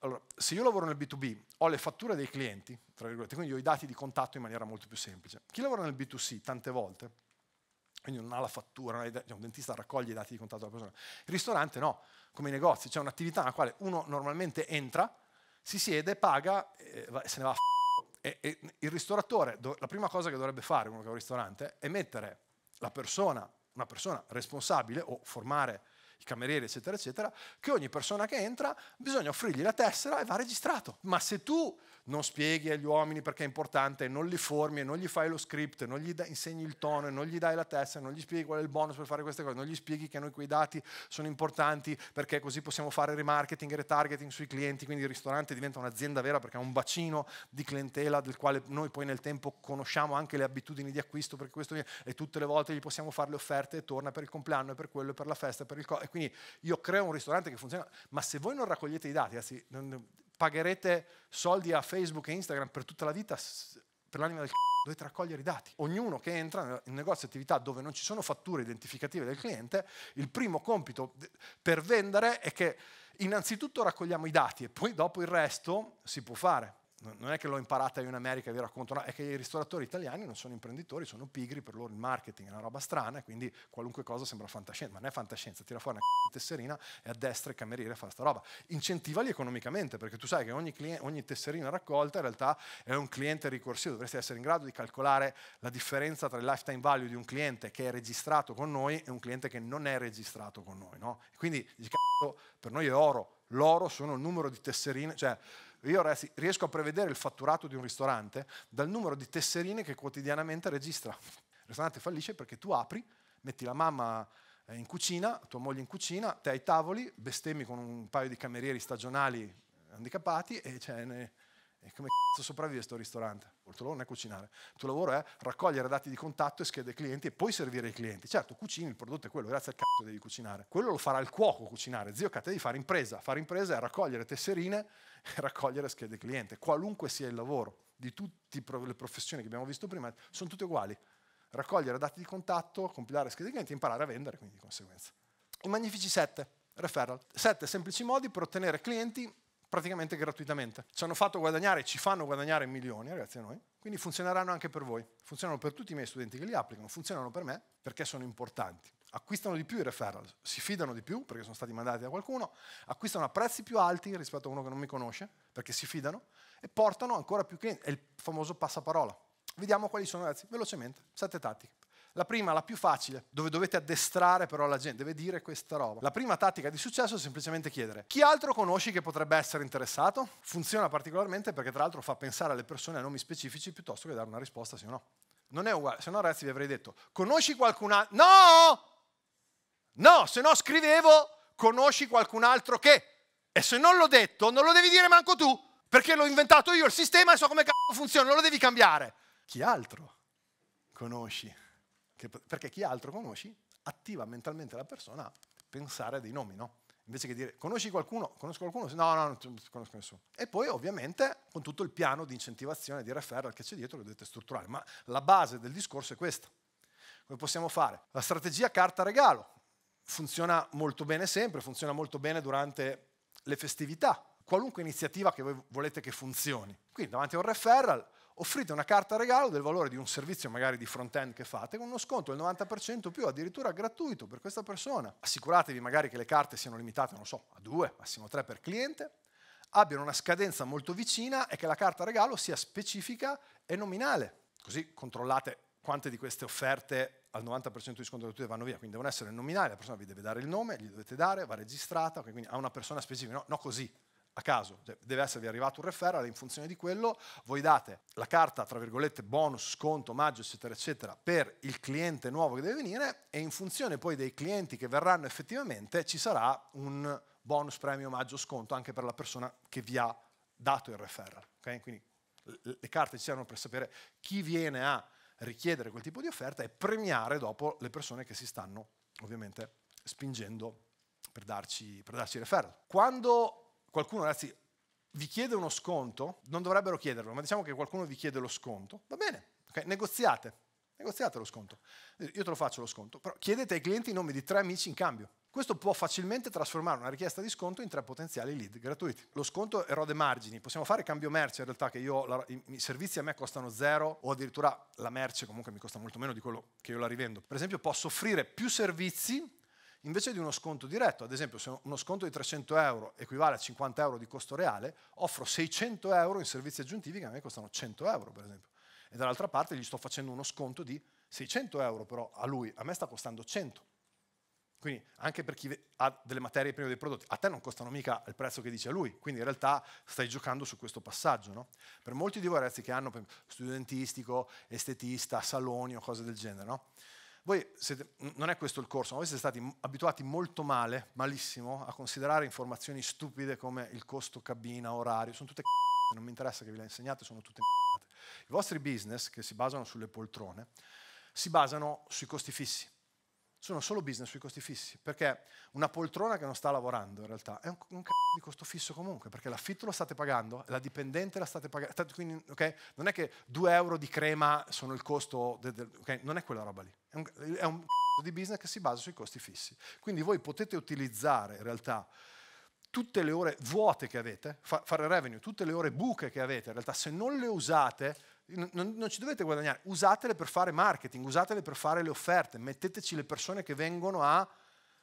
allora, se io lavoro nel B2B, ho le fatture dei clienti, quindi ho i dati di contatto in maniera molto più semplice. Chi lavora nel B2C tante volte quindi non ha la fattura, non ha, cioè un dentista raccoglie i dati di contatto della persona. Il ristorante no, come i negozi, c'è cioè un'attività nella quale uno normalmente entra, si siede, paga eh, e se ne va a f***o. E, e il ristoratore, la prima cosa che dovrebbe fare uno che ha un ristorante è mettere la persona, una persona responsabile o formare i camerieri, eccetera, eccetera, che ogni persona che entra bisogna offrirgli la tessera e va registrato. Ma se tu non spieghi agli uomini perché è importante, non li formi e non gli fai lo script, non gli da, insegni il tono, non gli dai la testa, non gli spieghi qual è il bonus per fare queste cose, non gli spieghi che noi quei dati sono importanti perché così possiamo fare remarketing e retargeting sui clienti, quindi il ristorante diventa un'azienda vera perché ha un bacino di clientela del quale noi poi nel tempo conosciamo anche le abitudini di acquisto perché questo e tutte le volte gli possiamo fare le offerte e torna per il compleanno e per quello e per la festa per il co- e quindi io creo un ristorante che funziona, ma se voi non raccogliete i dati, anzi, pagherete soldi a Facebook e Instagram per tutta la vita, per l'anima del c***o, dovete raccogliere i dati. Ognuno che entra in negozio di attività dove non ci sono fatture identificative del cliente, il primo compito per vendere è che innanzitutto raccogliamo i dati e poi dopo il resto si può fare non è che l'ho imparata io in America e vi racconto, no, è che i ristoratori italiani non sono imprenditori, sono pigri, per loro il marketing è una roba strana, e quindi qualunque cosa sembra fantascienza, ma non è fantascienza, tira fuori una c***a di tesserina e a destra il cameriere fa sta roba. Incentivali economicamente, perché tu sai che ogni, cliente, ogni tesserina raccolta in realtà è un cliente ricorsivo, dovresti essere in grado di calcolare la differenza tra il lifetime value di un cliente che è registrato con noi e un cliente che non è registrato con noi, no? Quindi, il c***o, per noi è oro, l'oro sono il numero di tesserine, cioè io riesco a prevedere il fatturato di un ristorante dal numero di tesserine che quotidianamente registra. Il ristorante fallisce perché tu apri, metti la mamma eh, in cucina, tua moglie in cucina, te ai tavoli, bestemmi con un paio di camerieri stagionali eh, handicappati e cioè e come cazzo sopravvive questo ristorante? Il tuo lavoro non è cucinare, il tuo lavoro è raccogliere dati di contatto e schede clienti e poi servire ai clienti. Certo, cucini, il prodotto è quello, grazie al cazzo devi cucinare. Quello lo farà il cuoco cucinare, zio cazzo di fare impresa. Fare impresa è raccogliere tesserine e raccogliere schede cliente, qualunque sia il lavoro di tutte le professioni che abbiamo visto prima, sono tutte uguali. Raccogliere dati di contatto, compilare schede clienti e imparare a vendere, quindi di conseguenza. I magnifici 7, referral. 7 semplici modi per ottenere clienti praticamente gratuitamente. Ci hanno fatto guadagnare, ci fanno guadagnare milioni, ragazzi, a noi. Quindi funzioneranno anche per voi. Funzionano per tutti i miei studenti che li applicano, funzionano per me perché sono importanti. Acquistano di più i referral, si fidano di più perché sono stati mandati da qualcuno, acquistano a prezzi più alti rispetto a uno che non mi conosce perché si fidano e portano ancora più clienti. È il famoso passaparola. Vediamo quali sono, ragazzi, velocemente, sette tattiche. La prima, la più facile, dove dovete addestrare però la gente, deve dire questa roba. La prima tattica di successo è semplicemente chiedere chi altro conosci che potrebbe essere interessato? Funziona particolarmente perché tra l'altro fa pensare alle persone a nomi specifici piuttosto che dare una risposta sì o no. Non è uguale, se no ragazzi vi avrei detto conosci qualcun altro? No! No, se no scrivevo conosci qualcun altro che... E se non l'ho detto non lo devi dire manco tu, perché l'ho inventato io il sistema e so come c***o funziona, non lo devi cambiare. Chi altro conosci? che, perché chi altro conosci attiva mentalmente la persona a pensare dei nomi, no? Invece che dire conosci qualcuno, conosco qualcuno, no, no, non conosco nessuno. E poi ovviamente con tutto il piano di incentivazione di referral che c'è dietro lo dovete strutturare, ma la base del discorso è questa. Come possiamo fare? La strategia carta regalo funziona molto bene sempre, funziona molto bene durante le festività, qualunque iniziativa che voi volete che funzioni. Quindi davanti a un referral offrite una carta regalo del valore di un servizio magari di front-end che fate con uno sconto del 90% più, addirittura gratuito per questa persona. Assicuratevi magari che le carte siano limitate, non so, a due, massimo tre per cliente, abbiano una scadenza molto vicina e che la carta regalo sia specifica e nominale. Così controllate quante di queste offerte al 90% di sconto gratuito vanno via, quindi devono essere nominali, la persona vi deve dare il nome, gli dovete dare, va registrata, quindi a una persona specifica, no, no così, a caso, cioè, deve esservi arrivato un referral, in funzione di quello voi date la carta, tra virgolette, bonus, sconto, maggio, eccetera, eccetera, per il cliente nuovo che deve venire e in funzione poi dei clienti che verranno effettivamente ci sarà un bonus, premio, maggio, sconto anche per la persona che vi ha dato il referral. Okay? Quindi le carte ci servono per sapere chi viene a richiedere quel tipo di offerta e premiare dopo le persone che si stanno ovviamente spingendo per darci, per darci referral. Quando qualcuno, ragazzi, vi chiede uno sconto, non dovrebbero chiederlo, ma diciamo che qualcuno vi chiede lo sconto, va bene, okay? negoziate, negoziate lo sconto. Io te lo faccio lo sconto, però chiedete ai clienti i nomi di tre amici in cambio. Questo può facilmente trasformare una richiesta di sconto in tre potenziali lead gratuiti. Lo sconto erode margini, possiamo fare cambio merce in realtà che io, la, i, i, servizi a me costano zero o addirittura la merce comunque mi costa molto meno di quello che io la rivendo. Per esempio posso offrire più servizi invece di uno sconto diretto, ad esempio se uno sconto di 300 euro equivale a 50 euro di costo reale, offro 600 euro in servizi aggiuntivi che a me costano 100 euro per esempio, e dall'altra parte gli sto facendo uno sconto di 600 euro però a lui, a me sta costando 100. Quindi anche per chi ha delle materie prime o dei prodotti, a te non costano mica il prezzo che dice a lui, quindi in realtà stai giocando su questo passaggio. No? Per molti di voi ragazzi che hanno studentistico, estetista, saloni o cose del genere, no? Voi siete, non è questo il corso, ma voi siete stati abituati molto male, malissimo, a considerare informazioni stupide come il costo cabina, orario, sono tutte c***e, non mi interessa che ve le insegnate, sono tutte c***e. I vostri business, che si basano sulle poltrone, si basano sui costi fissi sono solo business sui costi fissi, perché una poltrona che non sta lavorando in realtà è un, un c***o di costo fisso comunque, perché l'affitto lo state pagando, la dipendente la state pagando, quindi okay? non è che 2 euro di crema sono il costo, de, de, okay? non è quella roba lì, è un, è un c***o di business che si basa sui costi fissi. Quindi voi potete utilizzare in realtà tutte le ore vuote che avete, fa, fare revenue, tutte le ore buche che avete, in realtà se non le usate non, non, ci dovete guadagnare, usatele per fare marketing, usatele per fare le offerte, metteteci le persone che vengono a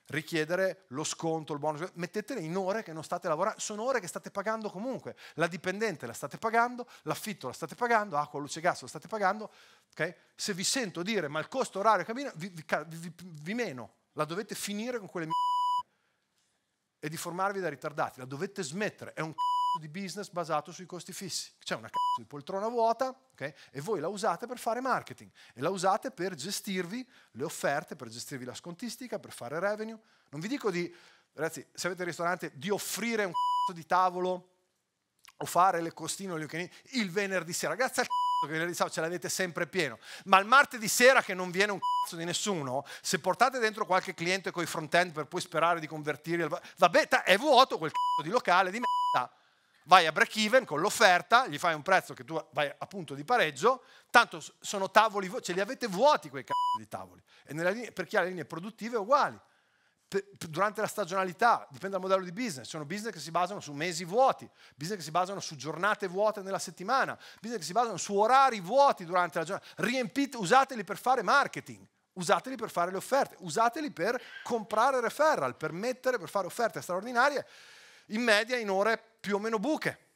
richiedere lo sconto, il bonus, mettetele in ore che non state lavorando, sono ore che state pagando comunque, la dipendente la state pagando, l'affitto la state pagando, acqua, luce, gas la state pagando, okay? se vi sento dire ma il costo orario cammina, vi, vi, vi, vi meno, la dovete finire con quelle m***e e di formarvi da ritardati, la dovete smettere, è un c***o di business basato sui costi fissi. C'è una cazzo di poltrona vuota okay? e voi la usate per fare marketing e la usate per gestirvi le offerte, per gestirvi la scontistica, per fare revenue. Non vi dico di, ragazzi, se avete il ristorante, di offrire un cazzo di tavolo o fare le costine o gli occhiali il venerdì sera. Ragazzi, al cazzo che venerdì sera ce l'avete sempre pieno. Ma il martedì sera che non viene un cazzo di nessuno, se portate dentro qualche cliente con i front-end per poi sperare di convertirli, vabbè, è vuoto quel cazzo di locale di merda vai a break even con l'offerta, gli fai un prezzo che tu vai a punto di pareggio, tanto sono tavoli, vuoti, ce li avete vuoti quei cazzo di tavoli. E linea, per chi ha le linee produttive è uguale. Durante la stagionalità, dipende dal modello di business, sono business che si basano su mesi vuoti, business che si basano su giornate vuote nella settimana, business che si basano su orari vuoti durante la giornata. Riempite, usateli per fare marketing usateli per fare le offerte, usateli per comprare referral, per mettere, per fare offerte straordinarie in media in ore più o meno buche.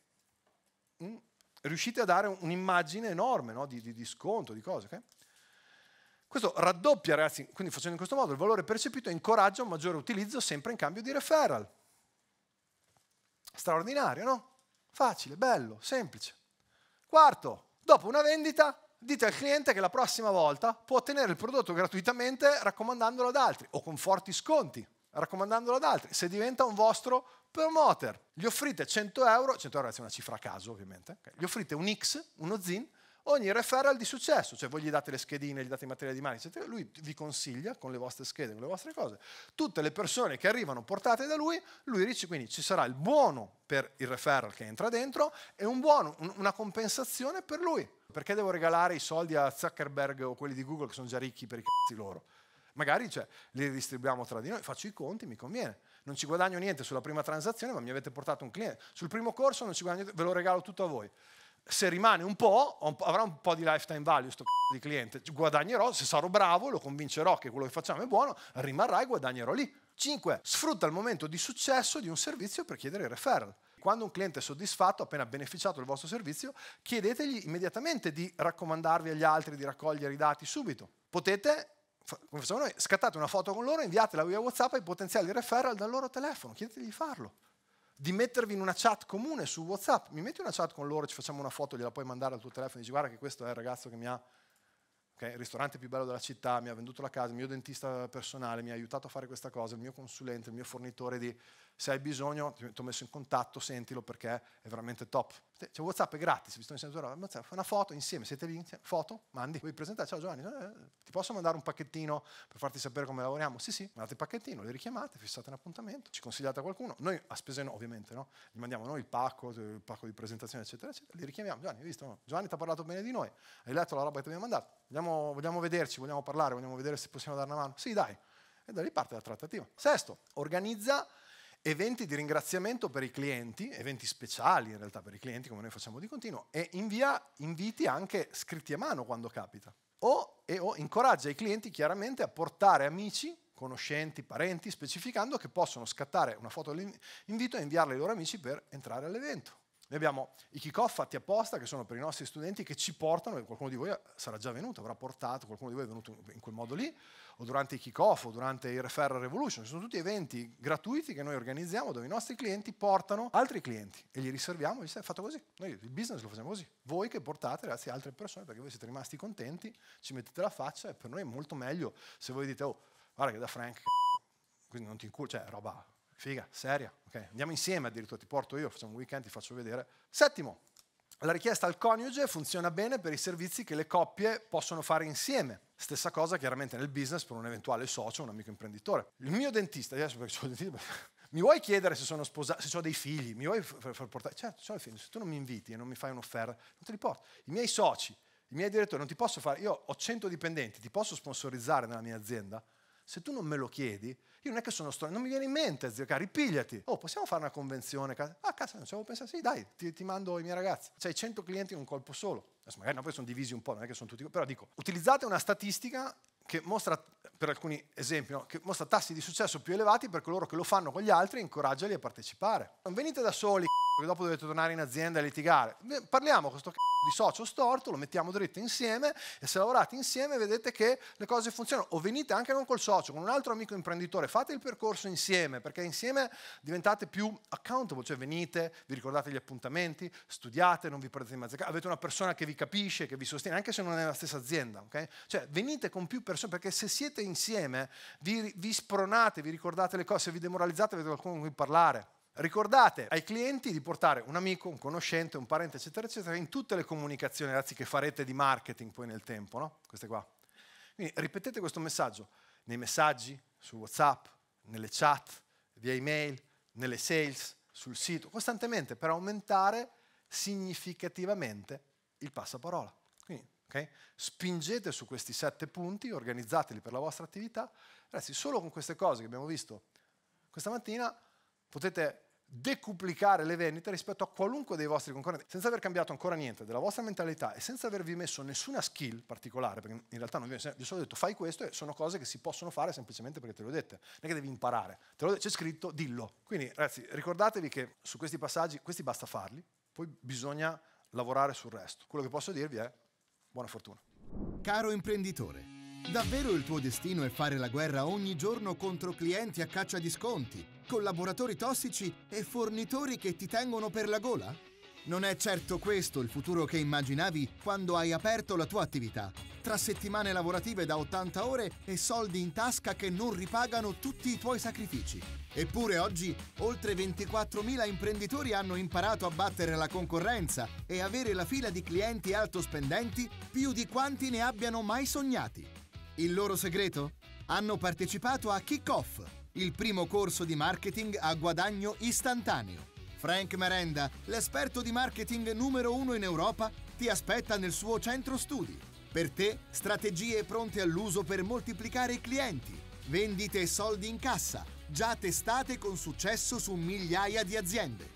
Mm? Riuscite a dare un'immagine enorme no? di, di, di, sconto, di cose. Okay? Questo raddoppia, ragazzi, quindi facendo in questo modo, il valore percepito incoraggia un maggiore utilizzo sempre in cambio di referral. Straordinario, no? Facile, bello, semplice. Quarto, dopo una vendita, dite al cliente che la prossima volta può ottenere il prodotto gratuitamente raccomandandolo ad altri o con forti sconti, raccomandandolo ad altri. Se diventa un vostro Promoter, gli offrite 100 euro, 100 euro è una cifra a caso ovviamente, okay. gli offrite un X, uno ZIN, ogni referral di successo, cioè voi gli date le schedine, gli date i materiali di mano, eccetera, lui vi consiglia con le vostre schede, con le vostre cose, tutte le persone che arrivano portate da lui, lui dice quindi ci sarà il buono per il referral che entra dentro e un buono, una compensazione per lui. Perché devo regalare i soldi a Zuckerberg o quelli di Google che sono già ricchi per i cazzi loro? Magari cioè, li ridistribuiamo tra di noi, faccio i conti, mi conviene non ci guadagno niente sulla prima transazione, ma mi avete portato un cliente. Sul primo corso non ci guadagno niente, ve lo regalo tutto a voi. Se rimane un po', avrà un po' di lifetime value questo c***o (laughs) di cliente, guadagnerò, se sarò bravo, lo convincerò che quello che facciamo è buono, rimarrà e guadagnerò lì. 5. Sfrutta il momento di successo di un servizio per chiedere il referral. Quando un cliente è soddisfatto, appena beneficiato del vostro servizio, chiedetegli immediatamente di raccomandarvi agli altri, di raccogliere i dati subito. Potete come facciamo noi, scattate una foto con loro, inviatela via WhatsApp ai potenziali referral dal loro telefono, chiedetegli di farlo, di mettervi in una chat comune su WhatsApp, mi metti una chat con loro, ci facciamo una foto, gliela puoi mandare al tuo telefono e dici guarda che questo è il ragazzo che mi ha, okay, il ristorante più bello della città, mi ha venduto la casa, il mio dentista personale mi ha aiutato a fare questa cosa, il mio consulente, il mio fornitore di se hai bisogno ti ho messo in contatto, sentilo perché è veramente top. Cioè, WhatsApp è gratis, vi sto insegnando, fai una foto insieme, siete lì, foto, mandi, vuoi presentare, ciao Giovanni, eh, ti posso mandare un pacchettino per farti sapere come lavoriamo? Sì, sì, mandate il pacchettino, li richiamate, fissate un appuntamento, ci consigliate a qualcuno, noi a spese no, ovviamente, no? gli mandiamo noi il pacco, il pacco di presentazione, eccetera, eccetera, li richiamiamo, Giovanni, hai visto? No? Giovanni ti ha parlato bene di noi, hai letto la roba che ti abbiamo mandato, vogliamo, vogliamo vederci, vogliamo parlare, vogliamo vedere se possiamo dare una mano? Sì, dai, e da lì parte la trattativa. Sesto, organizza eventi di ringraziamento per i clienti, eventi speciali in realtà per i clienti come noi facciamo di continuo, e invia inviti anche scritti a mano quando capita. O, e, o incoraggia i clienti chiaramente a portare amici, conoscenti, parenti, specificando che possono scattare una foto dell'invito e inviarla ai loro amici per entrare all'evento. Noi abbiamo i kick-off fatti apposta, che sono per i nostri studenti, che ci portano, qualcuno di voi sarà già venuto, avrà portato, qualcuno di voi è venuto in quel modo lì, o durante i kick-off, o durante il Referral Revolution. Sono tutti eventi gratuiti che noi organizziamo dove i nostri clienti portano altri clienti e li riserviamo e gli è diciamo, fatto così. Noi il business lo facciamo così. Voi che portate, ragazzi, altre persone perché voi siete rimasti contenti, ci mettete la faccia e per noi è molto meglio se voi dite, oh, guarda che da Frank, quindi non ti inculo, cioè roba figa, seria, okay. andiamo insieme addirittura, ti porto io, facciamo un weekend, ti faccio vedere. Settimo, la richiesta al coniuge funziona bene per i servizi che le coppie possono fare insieme. Stessa cosa chiaramente nel business per un eventuale socio, un amico imprenditore. Il mio dentista, adesso perché ho il dentista, (laughs) mi vuoi chiedere se sono sposato, se ho dei figli, mi vuoi far, far portare? Certo, ho i figli, se tu non mi inviti e non mi fai un'offerta, non te li porto. I miei soci, i miei direttori, non ti posso fare, io ho 100 dipendenti, ti posso sponsorizzare nella mia azienda? Se tu non me lo chiedi, io non è che sono storico, non mi viene in mente, zio cari, pigliati. Oh, possiamo fare una convenzione? Ah, cazzo, non ci avevo pensato. Sì, dai, ti, ti mando i miei ragazzi. C'hai 100 clienti in un colpo solo. Adesso magari no, poi sono divisi un po', non è che sono tutti... Però dico, utilizzate una statistica che mostra, per alcuni esempi, no? che mostra tassi di successo più elevati per coloro che lo fanno con gli altri e incoraggiali a partecipare. Non venite da soli, c***o che dopo dovete tornare in azienda a litigare. Parliamo questo c***o di socio storto, lo mettiamo dritto insieme e se lavorate insieme vedete che le cose funzionano. O venite anche non col socio, con un altro amico imprenditore, fate il percorso insieme perché insieme diventate più accountable, cioè venite, vi ricordate gli appuntamenti, studiate, non vi perdete in mezzo. Avete una persona che vi capisce, che vi sostiene, anche se non è nella stessa azienda. Okay? Cioè venite con più persone perché se siete insieme vi, vi spronate, vi ricordate le cose, se vi demoralizzate avete qualcuno con cui parlare. Ricordate ai clienti di portare un amico, un conoscente, un parente, eccetera, eccetera, in tutte le comunicazioni, ragazzi, che farete di marketing poi nel tempo, no? Queste qua. Quindi ripetete questo messaggio nei messaggi, su WhatsApp, nelle chat, via email, nelle sales, sul sito, costantemente per aumentare significativamente il passaparola. Quindi, okay? Spingete su questi sette punti, organizzateli per la vostra attività. Ragazzi, solo con queste cose che abbiamo visto questa mattina potete decuplicare le vendite rispetto a qualunque dei vostri concorrenti, senza aver cambiato ancora niente della vostra mentalità e senza avervi messo nessuna skill particolare, perché in realtà non vi, ho, vi ho solo detto fai questo e sono cose che si possono fare semplicemente perché te le ho dette, non è che devi imparare, te lo, c'è scritto, dillo. Quindi ragazzi, ricordatevi che su questi passaggi, questi basta farli, poi bisogna lavorare sul resto. Quello che posso dirvi è buona fortuna. Caro imprenditore, davvero il tuo destino è fare la guerra ogni giorno contro clienti a caccia di sconti? collaboratori tossici e fornitori che ti tengono per la gola? Non è certo questo il futuro che immaginavi quando hai aperto la tua attività. Tra settimane lavorative da 80 ore e soldi in tasca che non ripagano tutti i tuoi sacrifici. Eppure oggi oltre 24.000 imprenditori hanno imparato a battere la concorrenza e avere la fila di clienti alto spendenti più di quanti ne abbiano mai sognati. Il loro segreto? Hanno partecipato a Kick Off, il primo corso di marketing a guadagno istantaneo. Frank Merenda, l'esperto di marketing numero uno in Europa, ti aspetta nel suo centro studi. Per te, strategie pronte all'uso per moltiplicare i clienti, vendite e soldi in cassa, già testate con successo su migliaia di aziende.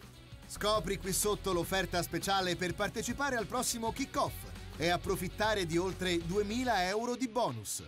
Scopri qui sotto l'offerta speciale per partecipare al prossimo kick-off e approfittare di oltre 2.000 euro di bonus.